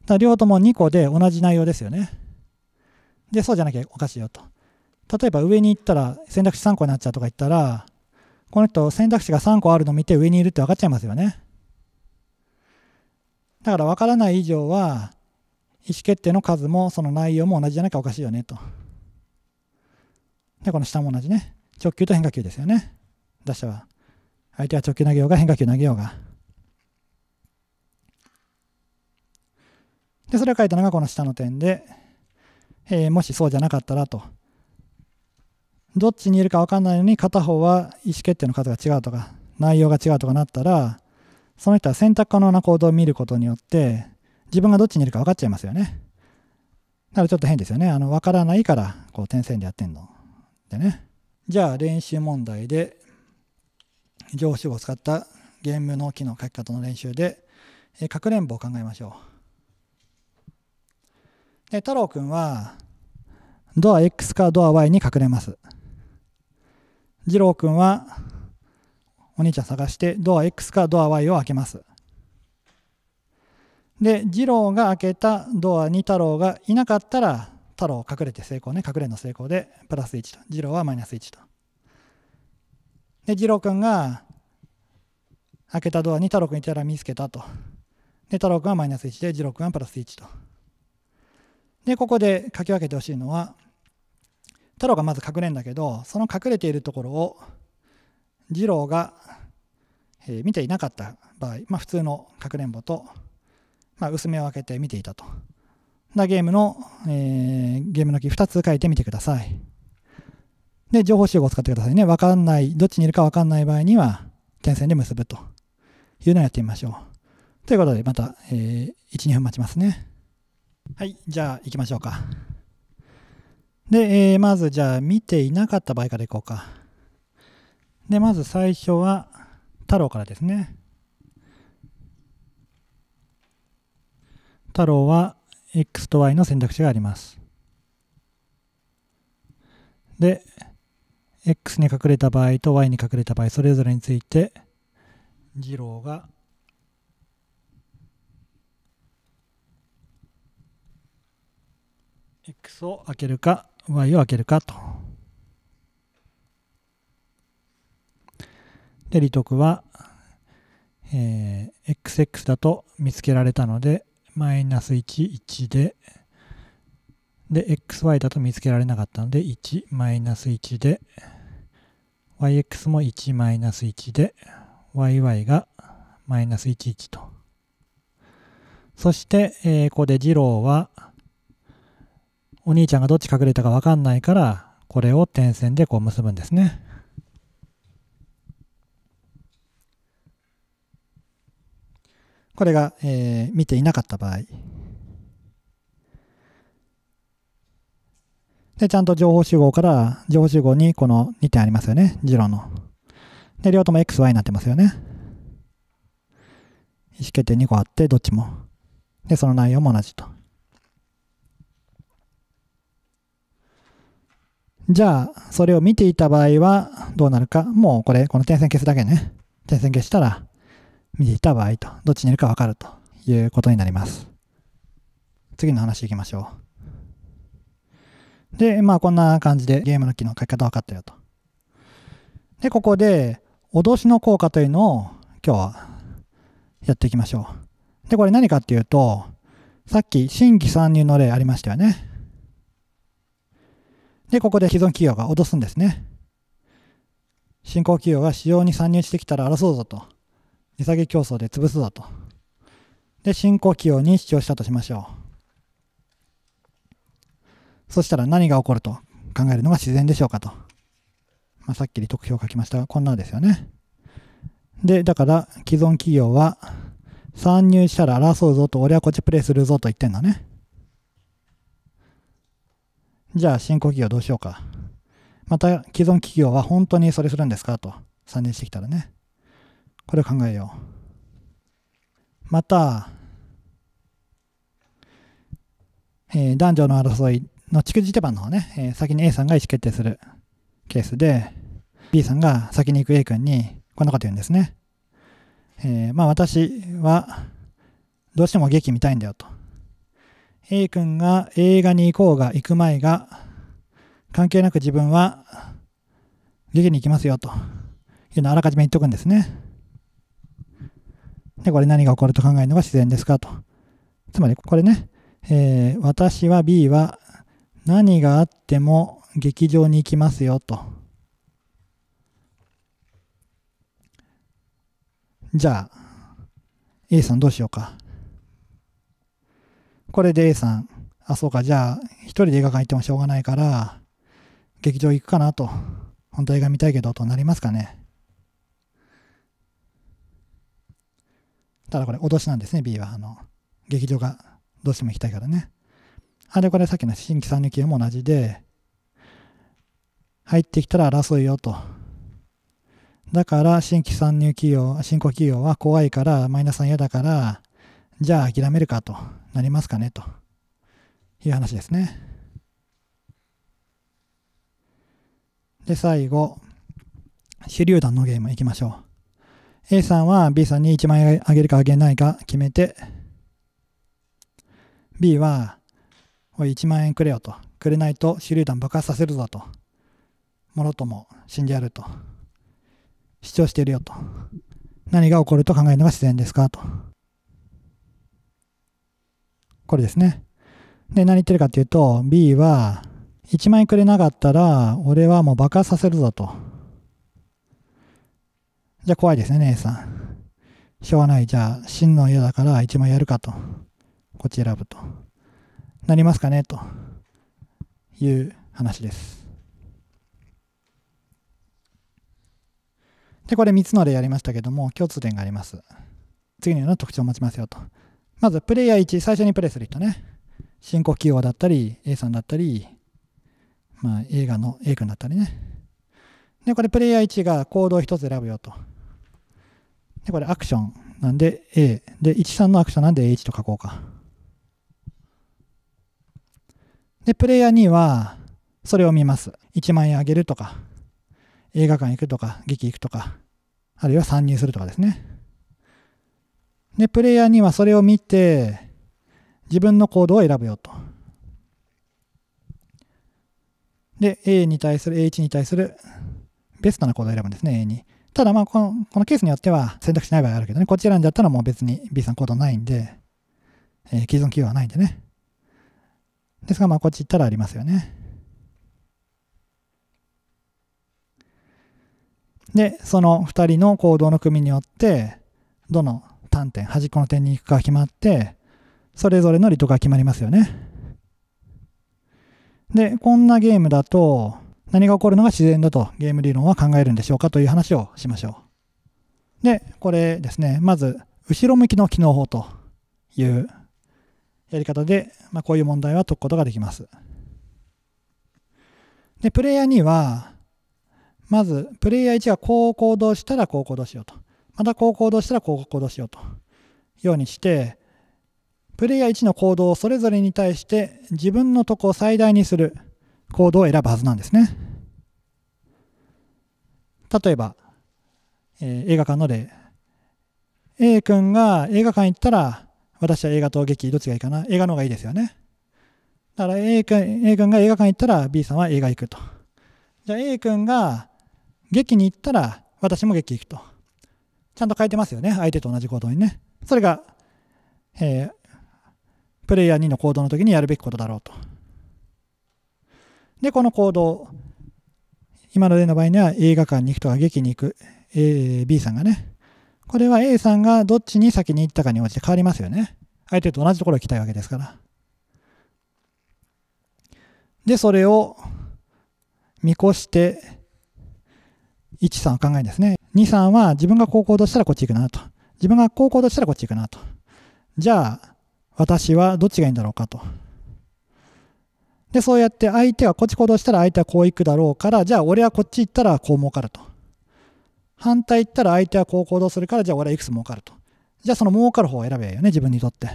だ両とも2個で同じ内容ですよね。で、そうじゃなきゃおかしいよと。例えば上に行ったら選択肢3個になっちゃうとか言ったら、この人選択肢が3個あるの見て上にいるって分かっちゃいますよね。だから分からない以上は意思決定の数もその内容も同じじゃなきゃおかしいよねと。で、この下も同じね。直球と変化球ですよね。打者は。相手は直球投げようが変化球投げようが。で、それを書いたのがこの下の点で、えー、もしそうじゃなかったらと。どっちにいるか分かんないのに片方は意思決定の数が違うとか内容が違うとかなったらその人は選択可能な行動を見ることによって自分がどっちにいるか分かっちゃいますよねだからちょっと変ですよねあの分からないからこう点線でやってんのでねじゃあ練習問題で上手を使ったゲームの機能書き方の練習で、えかくれんぼを考えましょうで太郎くんはドア X かドア Y に隠れます次郎君はお兄ちゃん探してドア X かドア Y を開けます。で、次郎が開けたドアに太郎がいなかったら太郎隠れて成功ね、隠れの成功でプラス1と、次郎はマイナス1と。で、次郎君が開けたドアに太郎君いたら見つけたと。で、太郎君はマイナス1で次郎君はプラス1と。で、ここで書き分けてほしいのは、太郎がまず隠れんだけどその隠れているところを次郎が、え見ていなかった場合、まあ、普通のかくれんぼと、まあ、薄目を開けて見ていたと。なゲームの、えー、ゲームの木2つ書いてみてください。で、情報集合を使ってくださいね。わかんない、どっちにいるかわかんない場合には、点線で結ぶというのをやってみましょう。ということで、また、えー、1、2分待ちますね。はい、じゃあ行きましょうか。で、えー、まずじゃあ見ていなかった場合からいこうか。で、まず最初は太郎からですね。太郎は x と y の選択肢があります。で、x に隠れた場合と y に隠れた場合、それぞれについて、次郎がを開けるか y を開けるかと。で、利得は、えー、xx だと見つけられたので、マイナス1、1で、で、xy だと見つけられなかったので、1、マイナス1で、yx も1、マイナス1で、yy がマイナス11と。そして、えー、ここで二郎は、お兄ちゃんがどっち隠れたかわかんないから、これを点線でこう結ぶんですね。これが、えー、見ていなかった場合。で、ちゃんと情報集合から、情報集合にこの2点ありますよね。ジロの。で、両とも XY になってますよね。意思決定2個あって、どっちも。で、その内容も同じと。じゃあ、それを見ていた場合はどうなるか。もうこれ、この点線消すだけね。点線消したら、見ていた場合と、どっちにいるかわかるということになります。次の話いきましょう。で、まあこんな感じでゲームの機能書き方分かったよと。で、ここで、脅しの効果というのを今日はやっていきましょう。で、これ何かっていうと、さっき新規参入の例ありましたよね。で、ここで既存企業が脅すんですね。新興企業が市場に参入してきたら争うぞと。値下げ競争で潰すぞと。で、新興企業に主張したとしましょう。そしたら何が起こると考えるのが自然でしょうかと。まあ、さっき利得表を書きましたが、こんなんですよね。で、だから既存企業は参入したら争うぞと、俺はこっちプレイするぞと言ってんだね。じゃあ新興企業どうしようか。また既存企業は本当にそれするんですかと参入してきたらね。これを考えよう。また、えー、男女の争いの蓄字手番の方ね、えー、先に A さんが意思決定するケースで、B さんが先に行く A 君にこんなこと言うんですね。えー、まあ私はどうしても劇見たいんだよと。A 君が映画に行こうが行く前が、関係なく自分は劇に行きますよというのをあらかじめ言っとくんですね。で、これ何が起こると考えるのが自然ですかと。つまりこれね、えー、私は B は何があっても劇場に行きますよと。じゃあ、A さんどうしようか。これで A さん、あ、そうか、じゃあ、一人で映画館行ってもしょうがないから、劇場行くかなと。本当映画見たいけど、となりますかね。ただこれ、脅しなんですね、B は。あの、劇場がどうしても行きたいからね。あれ、これさっきの新規参入企業も同じで、入ってきたら争いよと。だから、新規参入企業、新興企業は怖いから、マイナスは嫌だから、じゃあ諦めるかとなりますかねという話ですね。で、最後、手榴弾のゲームいきましょう。A さんは B さんに1万円あげるかあげないか決めて、B は、おい、1万円くれよと。くれないと手榴弾爆発させるぞと。もろとも死んでやると。主張しているよと。何が起こると考えるのが自然ですかと。これですね。で、何言ってるかっていうと、B は、1万円くれなかったら、俺はもう爆発させるぞと。じゃあ怖いですね、姉さん。しょうがない。じゃあ、死の嫌だから1万円やるかと。こっち選ぶと。なりますかねという話です。で、これ3つの例やりましたけども、共通点があります。次のような特徴を持ちますよと。まず、プレイヤー1、最初にプレイする人ね。深呼吸王だったり、A さんだったり、まあ、映画の A 君だったりね。で、これ、プレイヤー1が行動1つ選ぶよと。で、これ、アクションなんで A。で、13のアクションなんで A1 と書こうか。で、プレイヤー2は、それを見ます。1万円あげるとか、映画館行くとか、劇行くとか、あるいは参入するとかですね。で、プレイヤーにはそれを見て、自分の行動を選ぶよと。で、A に対する、A1 に対するベストな行動を選ぶんですね、A に。ただ、まあこの、このケースによっては選択肢ない場合あるけどね、こっち選んじゃったらもう別に B さん行動ないんで、えー、既存企業はないんでね。ですが、まあ、こっち行ったらありますよね。で、その2人の行動の組によって、どの点、端っこの点に行くか決まって、それぞれのリトが決まりますよね。で、こんなゲームだと、何が起こるのが自然だとゲーム理論は考えるんでしょうかという話をしましょう。で、これですね、まず、後ろ向きの機能法というやり方で、まあ、こういう問題は解くことができます。で、プレイヤー2は、まず、プレイヤー1がこう行動したらこう行動しようと。またこう行動したらこう行動しようとようにしてプレイヤー1の行動をそれぞれに対して自分のとこを最大にする行動を選ぶはずなんですね例えば、えー、映画館の例 A 君が映画館行ったら私は映画と劇どっちがいいかな映画の方がいいですよねだから A 君 A 君が映画館行ったら B さんは映画行くとじゃあ A 君が劇に行ったら私も劇行くとちゃんと変えてますよね。相手と同じ行動にね。それが、えー、プレイヤー2の行動の時にやるべきことだろうと。で、この行動、今の例の場合には映画館に行くとか劇に行く、A、B さんがね。これは A さんがどっちに先に行ったかに応じて変わりますよね。相手と同じところにきたいわけですから。で、それを見越して、1、3を考えですね。2、3は自分が高校としたらこっち行くなと。自分が高校としたらこっち行くなと。じゃあ、私はどっちがいいんだろうかと。で、そうやって相手はこっち行動したら相手はこう行くだろうから、じゃあ俺はこっち行ったらこう儲かると。反対行ったら相手はこう行動するから、じゃあ俺はいくつ儲かると。じゃあその儲かる方を選べよね、自分にとって。っ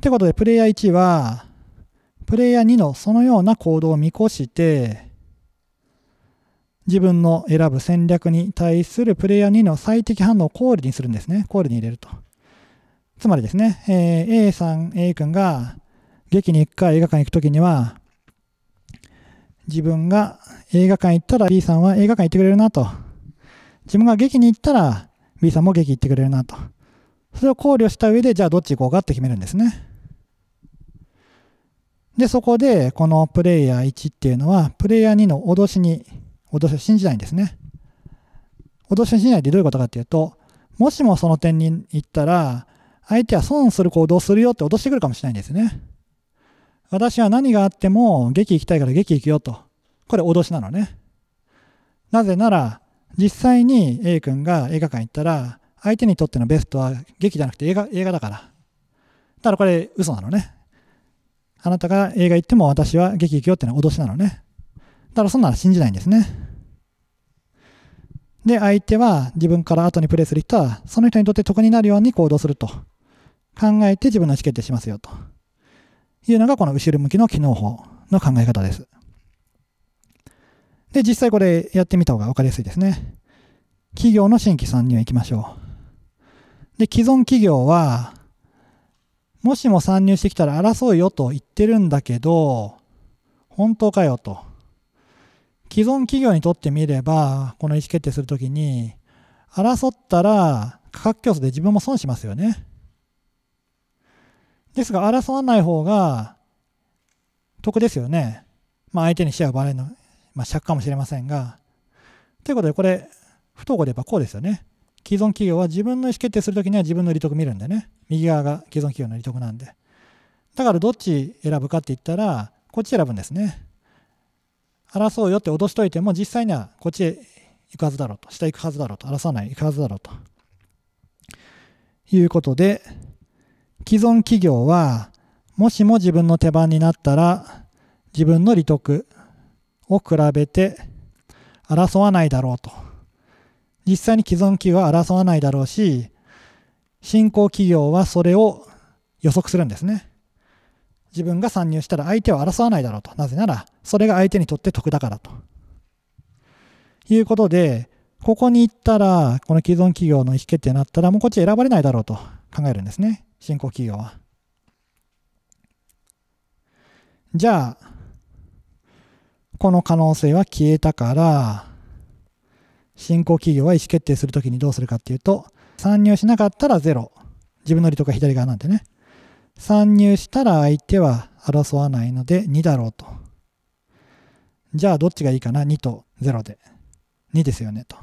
てことで、プレイヤー1は、プレイヤー2のそのような行動を見越して、自分の選ぶ戦略に対するプレイヤー2の最適反応をコールにするんですね。コールに入れると。つまりですね、えー、A さん、A 君が劇に行くか映画館行くときには、自分が映画館行ったら B さんは映画館行ってくれるなと。自分が劇に行ったら B さんも劇行ってくれるなと。それを考慮した上で、じゃあどっち行こうかって決めるんですね。で、そこで、このプレイヤー1っていうのは、プレイヤー2の脅しに脅しを信じないんですね。脅しを信じないってどういうことかっていうと、もしもその点に行ったら、相手は損する行動するよって脅してくるかもしれないんですね。私は何があっても劇行きたいから劇行くよと。これ脅しなのね。なぜなら、実際に A 君が映画館行ったら、相手にとってのベストは劇じゃなくて映画映画だから。ただこれ嘘なのね。あなたが映画行っても私は劇行くよってのは脅しなのね。だからそんなの信じないんですね。で、相手は自分から後にプレイする人は、その人にとって得になるように行動すると考えて自分の意思決定しますよというのがこの後ろ向きの機能法の考え方です。で、実際これやってみた方が分かりやすいですね。企業の新規参入行きましょう。で、既存企業は、もしも参入してきたら争うよと言ってるんだけど、本当かよと。既存企業にとってみれば、この意思決定するときに、争ったら価格競争で自分も損しますよね。ですが、争わない方が得ですよね。まあ、相手にシェアをばれの、まあ、尺かもしれませんが。ということで、これ、不登校で言えばこうですよね。既存企業は自分の意思決定するときには自分の利得見るんでね。右側が既存企業の利得なんで。だからどっち選ぶかって言ったら、こっち選ぶんですね。争うよって脅しといても、実際にはこっちへ行くはずだろうと、下行くはずだろうと、争わない、行くはずだろうと。いうことで、既存企業は、もしも自分の手番になったら、自分の利得を比べて争わないだろうと。実際に既存企業は争わないだろうし、新興企業はそれを予測するんですね。自分が参入したら相手は争わないだろうと。なぜなら、それが相手にとって得だからと。いうことで、ここに行ったら、この既存企業の意思決定になったら、もうこっち選ばれないだろうと考えるんですね。新興企業は。じゃあ、この可能性は消えたから、新興企業は意思決定するときにどうするかっていうと、参入しなかったら0。自分の利得か左側なんでね。参入したら相手は争わないので2だろうと。じゃあどっちがいいかな ?2 と0で。2ですよねと。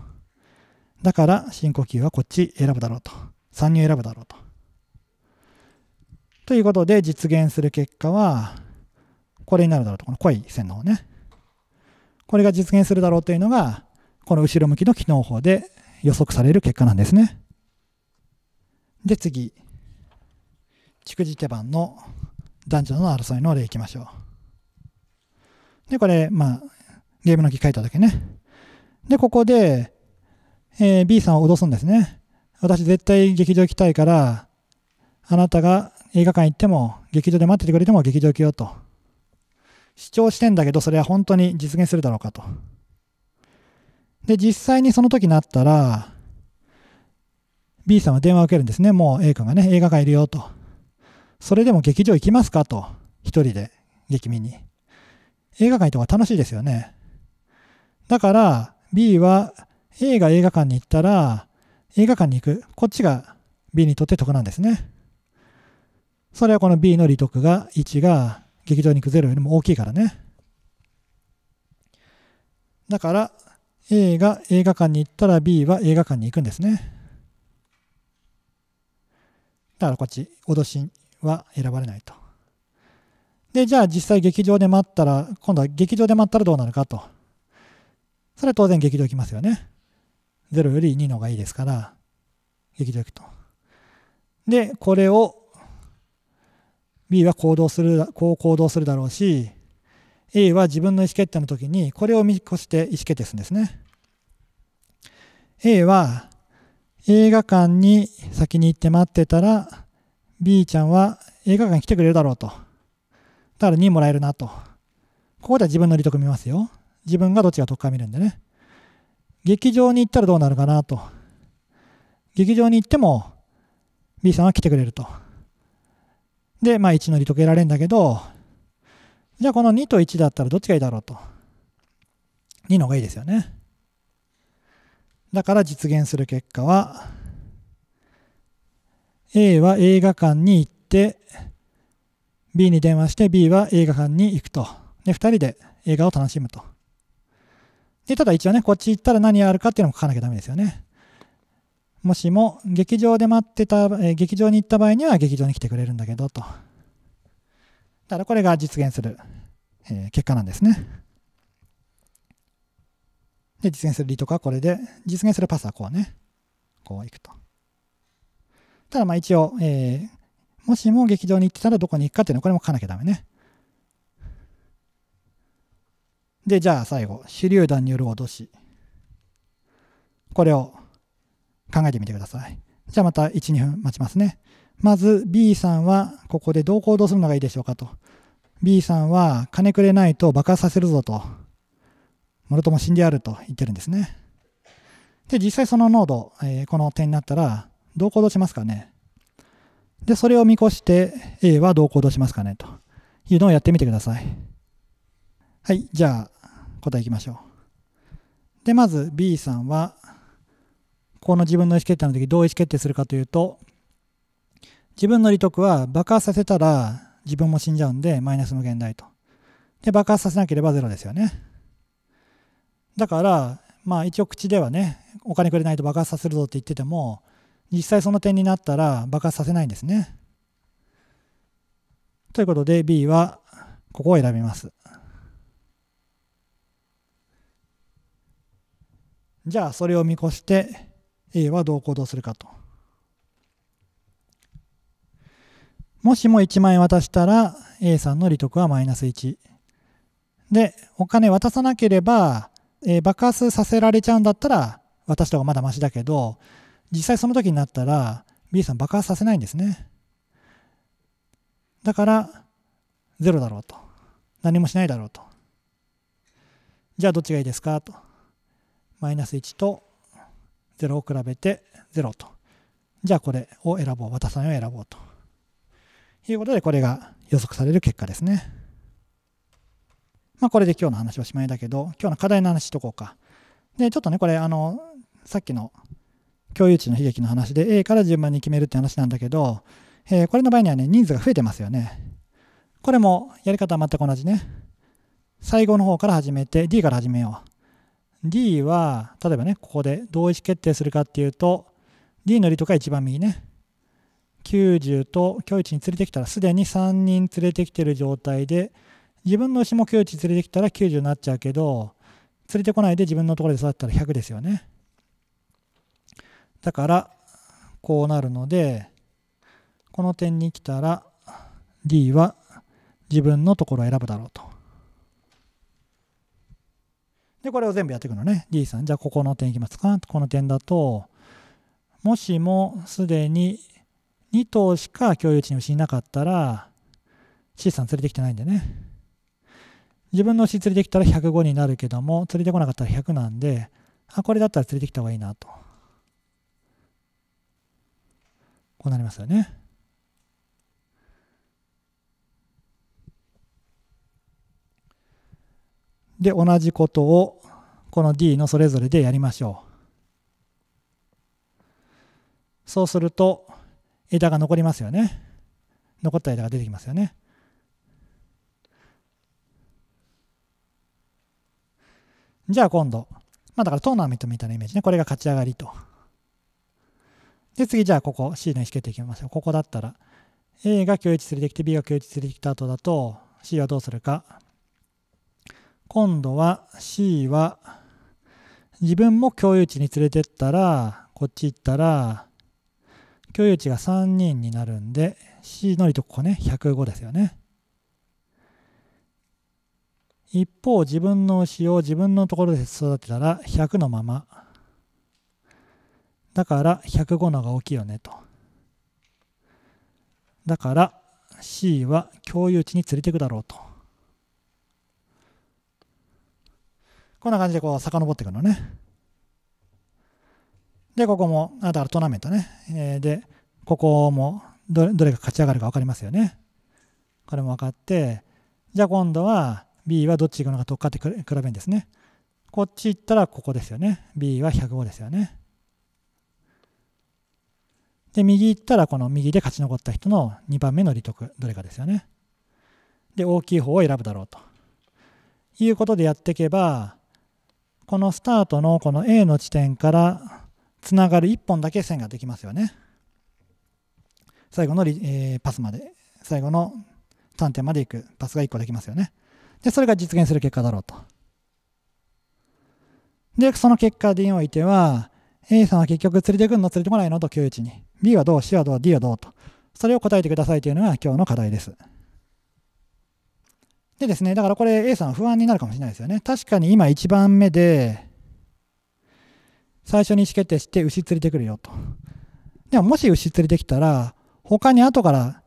だから深呼吸はこっち選ぶだろうと。参入選ぶだろうと。ということで実現する結果は、これになるだろうと。この濃い線の方ね。これが実現するだろうというのが、この後ろ向きの機能法で予測される結果なんですね。で、次。築地手番の男女の争いの例いきましょう。で、これ、まあ、ゲームの木書いただけね。で、ここで、えー、B さんを脅すんですね。私絶対劇場行きたいから、あなたが映画館行っても、劇場で待っててくれても劇場行けよと。主張してんだけど、それは本当に実現するだろうかと。で、実際にその時になったら、B さんは電話を受けるんですね。もう A 君がね、映画館いるよと。それでも劇場行きますかと、一人で劇見に。映画館行った方が楽しいですよね。だから B は A が映画館に行ったら映画館に行く。こっちが B にとって得なんですね。それはこの B の利得が1が劇場に行く0よりも大きいからね。だから A が映画館に行ったら B は映画館に行くんですね。だからこっち、脅しは選ばれないと。で、じゃあ実際劇場で待ったら、今度は劇場で待ったらどうなるかと。それは当然劇場行きますよね。0より2の方がいいですから、劇場行くと。で、これを B は行動する、こう行動するだろうし、A は自分の意思決定の時にこれを見越して意思決定するんですね。A は映画館に先に行って待ってたら B ちゃんは映画館に来てくれるだろうと。だから2もらえるなと。ここでは自分の利得見ますよ。自分がどっちが得か見るんでね。劇場に行ったらどうなるかなと。劇場に行っても B さんは来てくれると。で、まあ1の利得得られるんだけど、じゃあこの2と1だったらどっちがいいだろうと。2の方がいいですよね。だから実現する結果は、A は映画館に行って B に電話して B は映画館に行くと。で、二人で映画を楽しむと。で、ただ一応ね、こっち行ったら何があるかっていうのも書かなきゃダメですよね。もしも劇場で待ってた、え劇場に行った場合には劇場に来てくれるんだけどと。だからこれが実現する、えー、結果なんですね。で、実現する理とかはこれで、実現するパスはこうね。こういくと。ただまあ一応、えー、もしも劇場に行ってたらどこに行くかっていうのはこれも書かなきゃダメね。で、じゃあ最後、手榴弾による脅し。これを考えてみてください。じゃあまた1、2分待ちますね。まず B さんはここでどう行動するのがいいでしょうかと。B さんは金くれないと爆発させるぞと。もろとも死んでやると言ってるんですね。で、実際その濃度、えー、この点になったら、どう行動しますかね。で、それを見越して A はどう行動しますかねというのをやってみてください。はい、じゃあ答えいきましょう。で、まず B さんは、この自分の意思決定の時どう意思決定するかというと、自分の利得は爆発させたら自分も死んじゃうんでマイナス無限大と。で、爆発させなければゼロですよね。だから、まあ一応口ではね、お金くれないと爆発させるぞって言ってても、実際その点になったら爆発させないんですね。ということで B はここを選びます。じゃあそれを見越して A はどう行動するかと。もしも1万円渡したら A さんの利得はマイナス1。で、お金渡さなければ、えー、爆発させられちゃうんだったら渡した方がまだマシだけど、実際その時になったら B さん爆発させないんですね。だから、ゼロだろうと。何もしないだろうと。じゃあどっちがいいですかと。マイナス1と0を比べて0と。じゃあこれを選ぼう。渡さんを選ぼうと。いうことで、これが予測される結果ですね。まあこれで今日の話おしまいだけど、今日の課題の話しとこうか。で、ちょっとね、これあの、さっきの共有地の悲劇の話で A から順番に決めるって話なんだけど、えー、これの場合にはね、人数が増えてますよね。これもやり方は全く同じね。最後の方から始めて D から始めよう。D は、例えばね、ここで同意思決定するかっていうと、D のりとか一番右ね。90と共有地に連れてきたらすでに3人連れてきてる状態で自分の牛も共有地連れてきたら90になっちゃうけど連れてこないで自分のところで育ったら100ですよね。だからこうなるのでこの点に来たら D は自分のところを選ぶだろうと。で、これを全部やっていくのね。D さん。じゃあ、ここの点いきますか。この点だと、もしもすでに2頭しか共有地に牛いなかったら、C さん連れてきてないんでね。自分の牛連れてきたら105になるけども、連れてこなかったら100なんで、あ、これだったら連れてきた方がいいなと。こうなりますよね。で、同じことをこの D のそれぞれでやりましょう。そうすると枝が残りますよね。残った枝が出てきますよね。じゃあ今度、まあだからトーナメントみたいなイメージね。これが勝ち上がりと。で、次、じゃあ、ここ、C の意思決定決ましょう。ここだったら、A が共有値連れてきて、B が共有値連れてきた後だと、C はどうするか。今度は、C は、自分も共有値に連れてったら、こっち行ったら、共有値が3人になるんで、C のりとここね、105ですよね。一方、自分の牛を自分のところで育てたら100のまま。だから105のが大きいよねと。だから C は共有地に連れていくだろうと。こんな感じでこう遡っていくのね。で、ここも、あ、だからトーナメントね。えー、で、ここもどれどれが勝ち上がるか分かりますよね。これも分かって、じゃあ今度は B はどっち行くのかどっかって比べるんですね。こっち行ったらここですよね。B は105ですよね。で、右行ったら、この右で勝ち残った人の2番目の利得、どれかですよね。で、大きい方を選ぶだろうと。いうことでやっていけば、このスタートのこの A の地点からつながる1本だけ線ができますよね。最後のえー、パスまで、最後の3点まで行くパスが1個できますよね。で、それが実現する結果だろうと。で、その結果においては、A さんは結局連れてくんの連れてこないのと旧一に。B はどう、C はどう、D はどうと、それを答えてくださいというのが今日の課題です。でですね、だからこれ A さん不安になるかもしれないですよね。確かに今1番目で、最初に意思決定して牛釣りてくるよと。でももし牛釣りてきたら、他に後から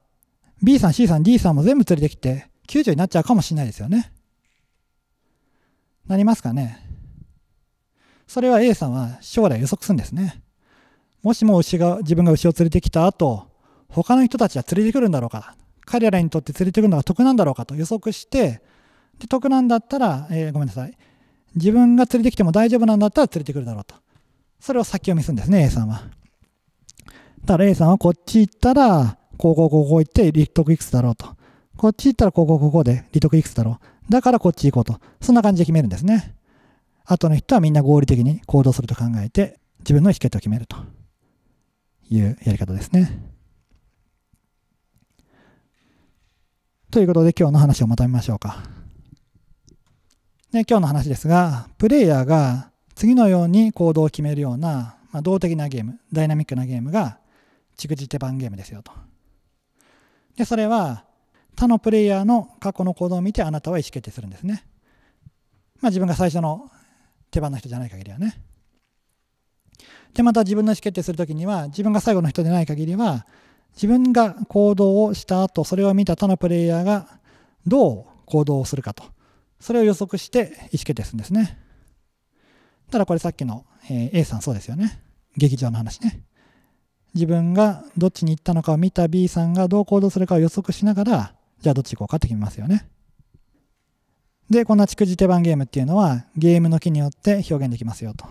B さん、C さん、D さんも全部釣りてきて、救助になっちゃうかもしれないですよね。なりますかね。それは A さんは将来予測するんですね。もしも牛が自分が牛を連れてきた後他の人たちは連れてくるんだろうか彼らにとって連れてくるのが得なんだろうかと予測してで得なんだったら、えー、ごめんなさい自分が連れてきても大丈夫なんだったら連れてくるだろうとそれを先読みするんですね A さんはだから A さんはこっち行ったらこうこうこうこう行って利得いくつだろうとこっち行ったらこうこうここで利得いくつだろうだからこっち行こうとそんな感じで決めるんですね後の人はみんな合理的に行動すると考えて自分の思決定を決めるというやり方ですね。ということで今日の話をまとめましょうか。で今日の話ですが、プレイヤーが次のように行動を決めるような、まあ、動的なゲーム、ダイナミックなゲームが、チクジテゲームですよと。で、それは、他のプレイヤーの過去の行動を見てあなたは意思決定するんですね。まあ自分が最初の手番の人じゃない限りはね。でまた自分の意思決定する時には自分が最後の人でない限りは自分が行動をした後それを見た他のプレイヤーがどう行動をするかとそれを予測して意思決定するんですねただこれさっきの、え A さんそうですよね劇場の話ね自分がどっちに行ったのかを見た B さんがどう行動するかを予測しながらじゃあどっち行こうかって決めますよねでこんな蓄字手番ゲームっていうのはゲームの木によって表現できますよと。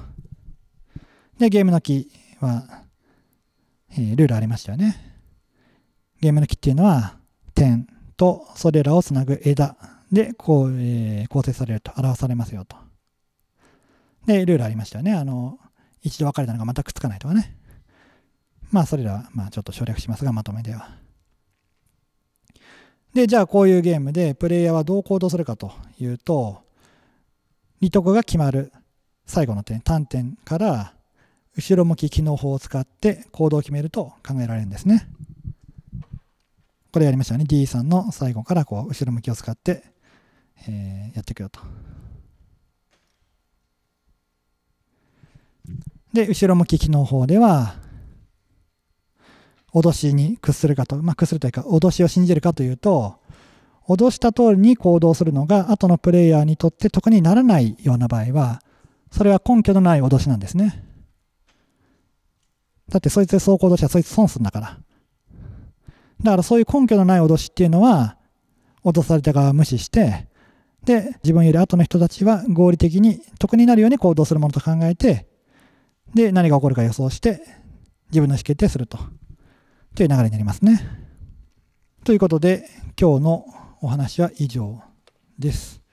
で、ゲームの木は、えー、ルールありましたよね。ゲームの木っていうのは、点とそれらをつなぐ枝でこう、えー、構成されると、表されますよと。で、ルールありましたよね。あの、一度分かれたのがまたくっつかないとかね。まあ、それらは、まあ、ちょっと省略しますが、まとめでは。で、じゃあ、こういうゲームで、プレイヤーはどう行動するかというと、利得が決まる最後の点、単点から、後ろ向き機能法を使って行動を決めると考えられるんですね。これやりましたよね。D さんの最後からこう後ろ向きを使って、えー、やっていくよと。で、後ろ向き機能法では、脅しに屈するかと、まあ、屈するというか、脅しを信じるかというと、脅した通りに行動するのが、後のプレイヤーにとって得にならないような場合は、それは根拠のない脅しなんですね。だってそいつで走行脅しはそいつ損すんだから。だからそういう根拠のない脅しっていうのは、脅された側は無視して、で、自分より後の人たちは合理的に得になるように行動するものと考えて、で、何が起こるか予想して、自分の意思決定すると。という流れになりますね。ということで、今日のお話は以上です。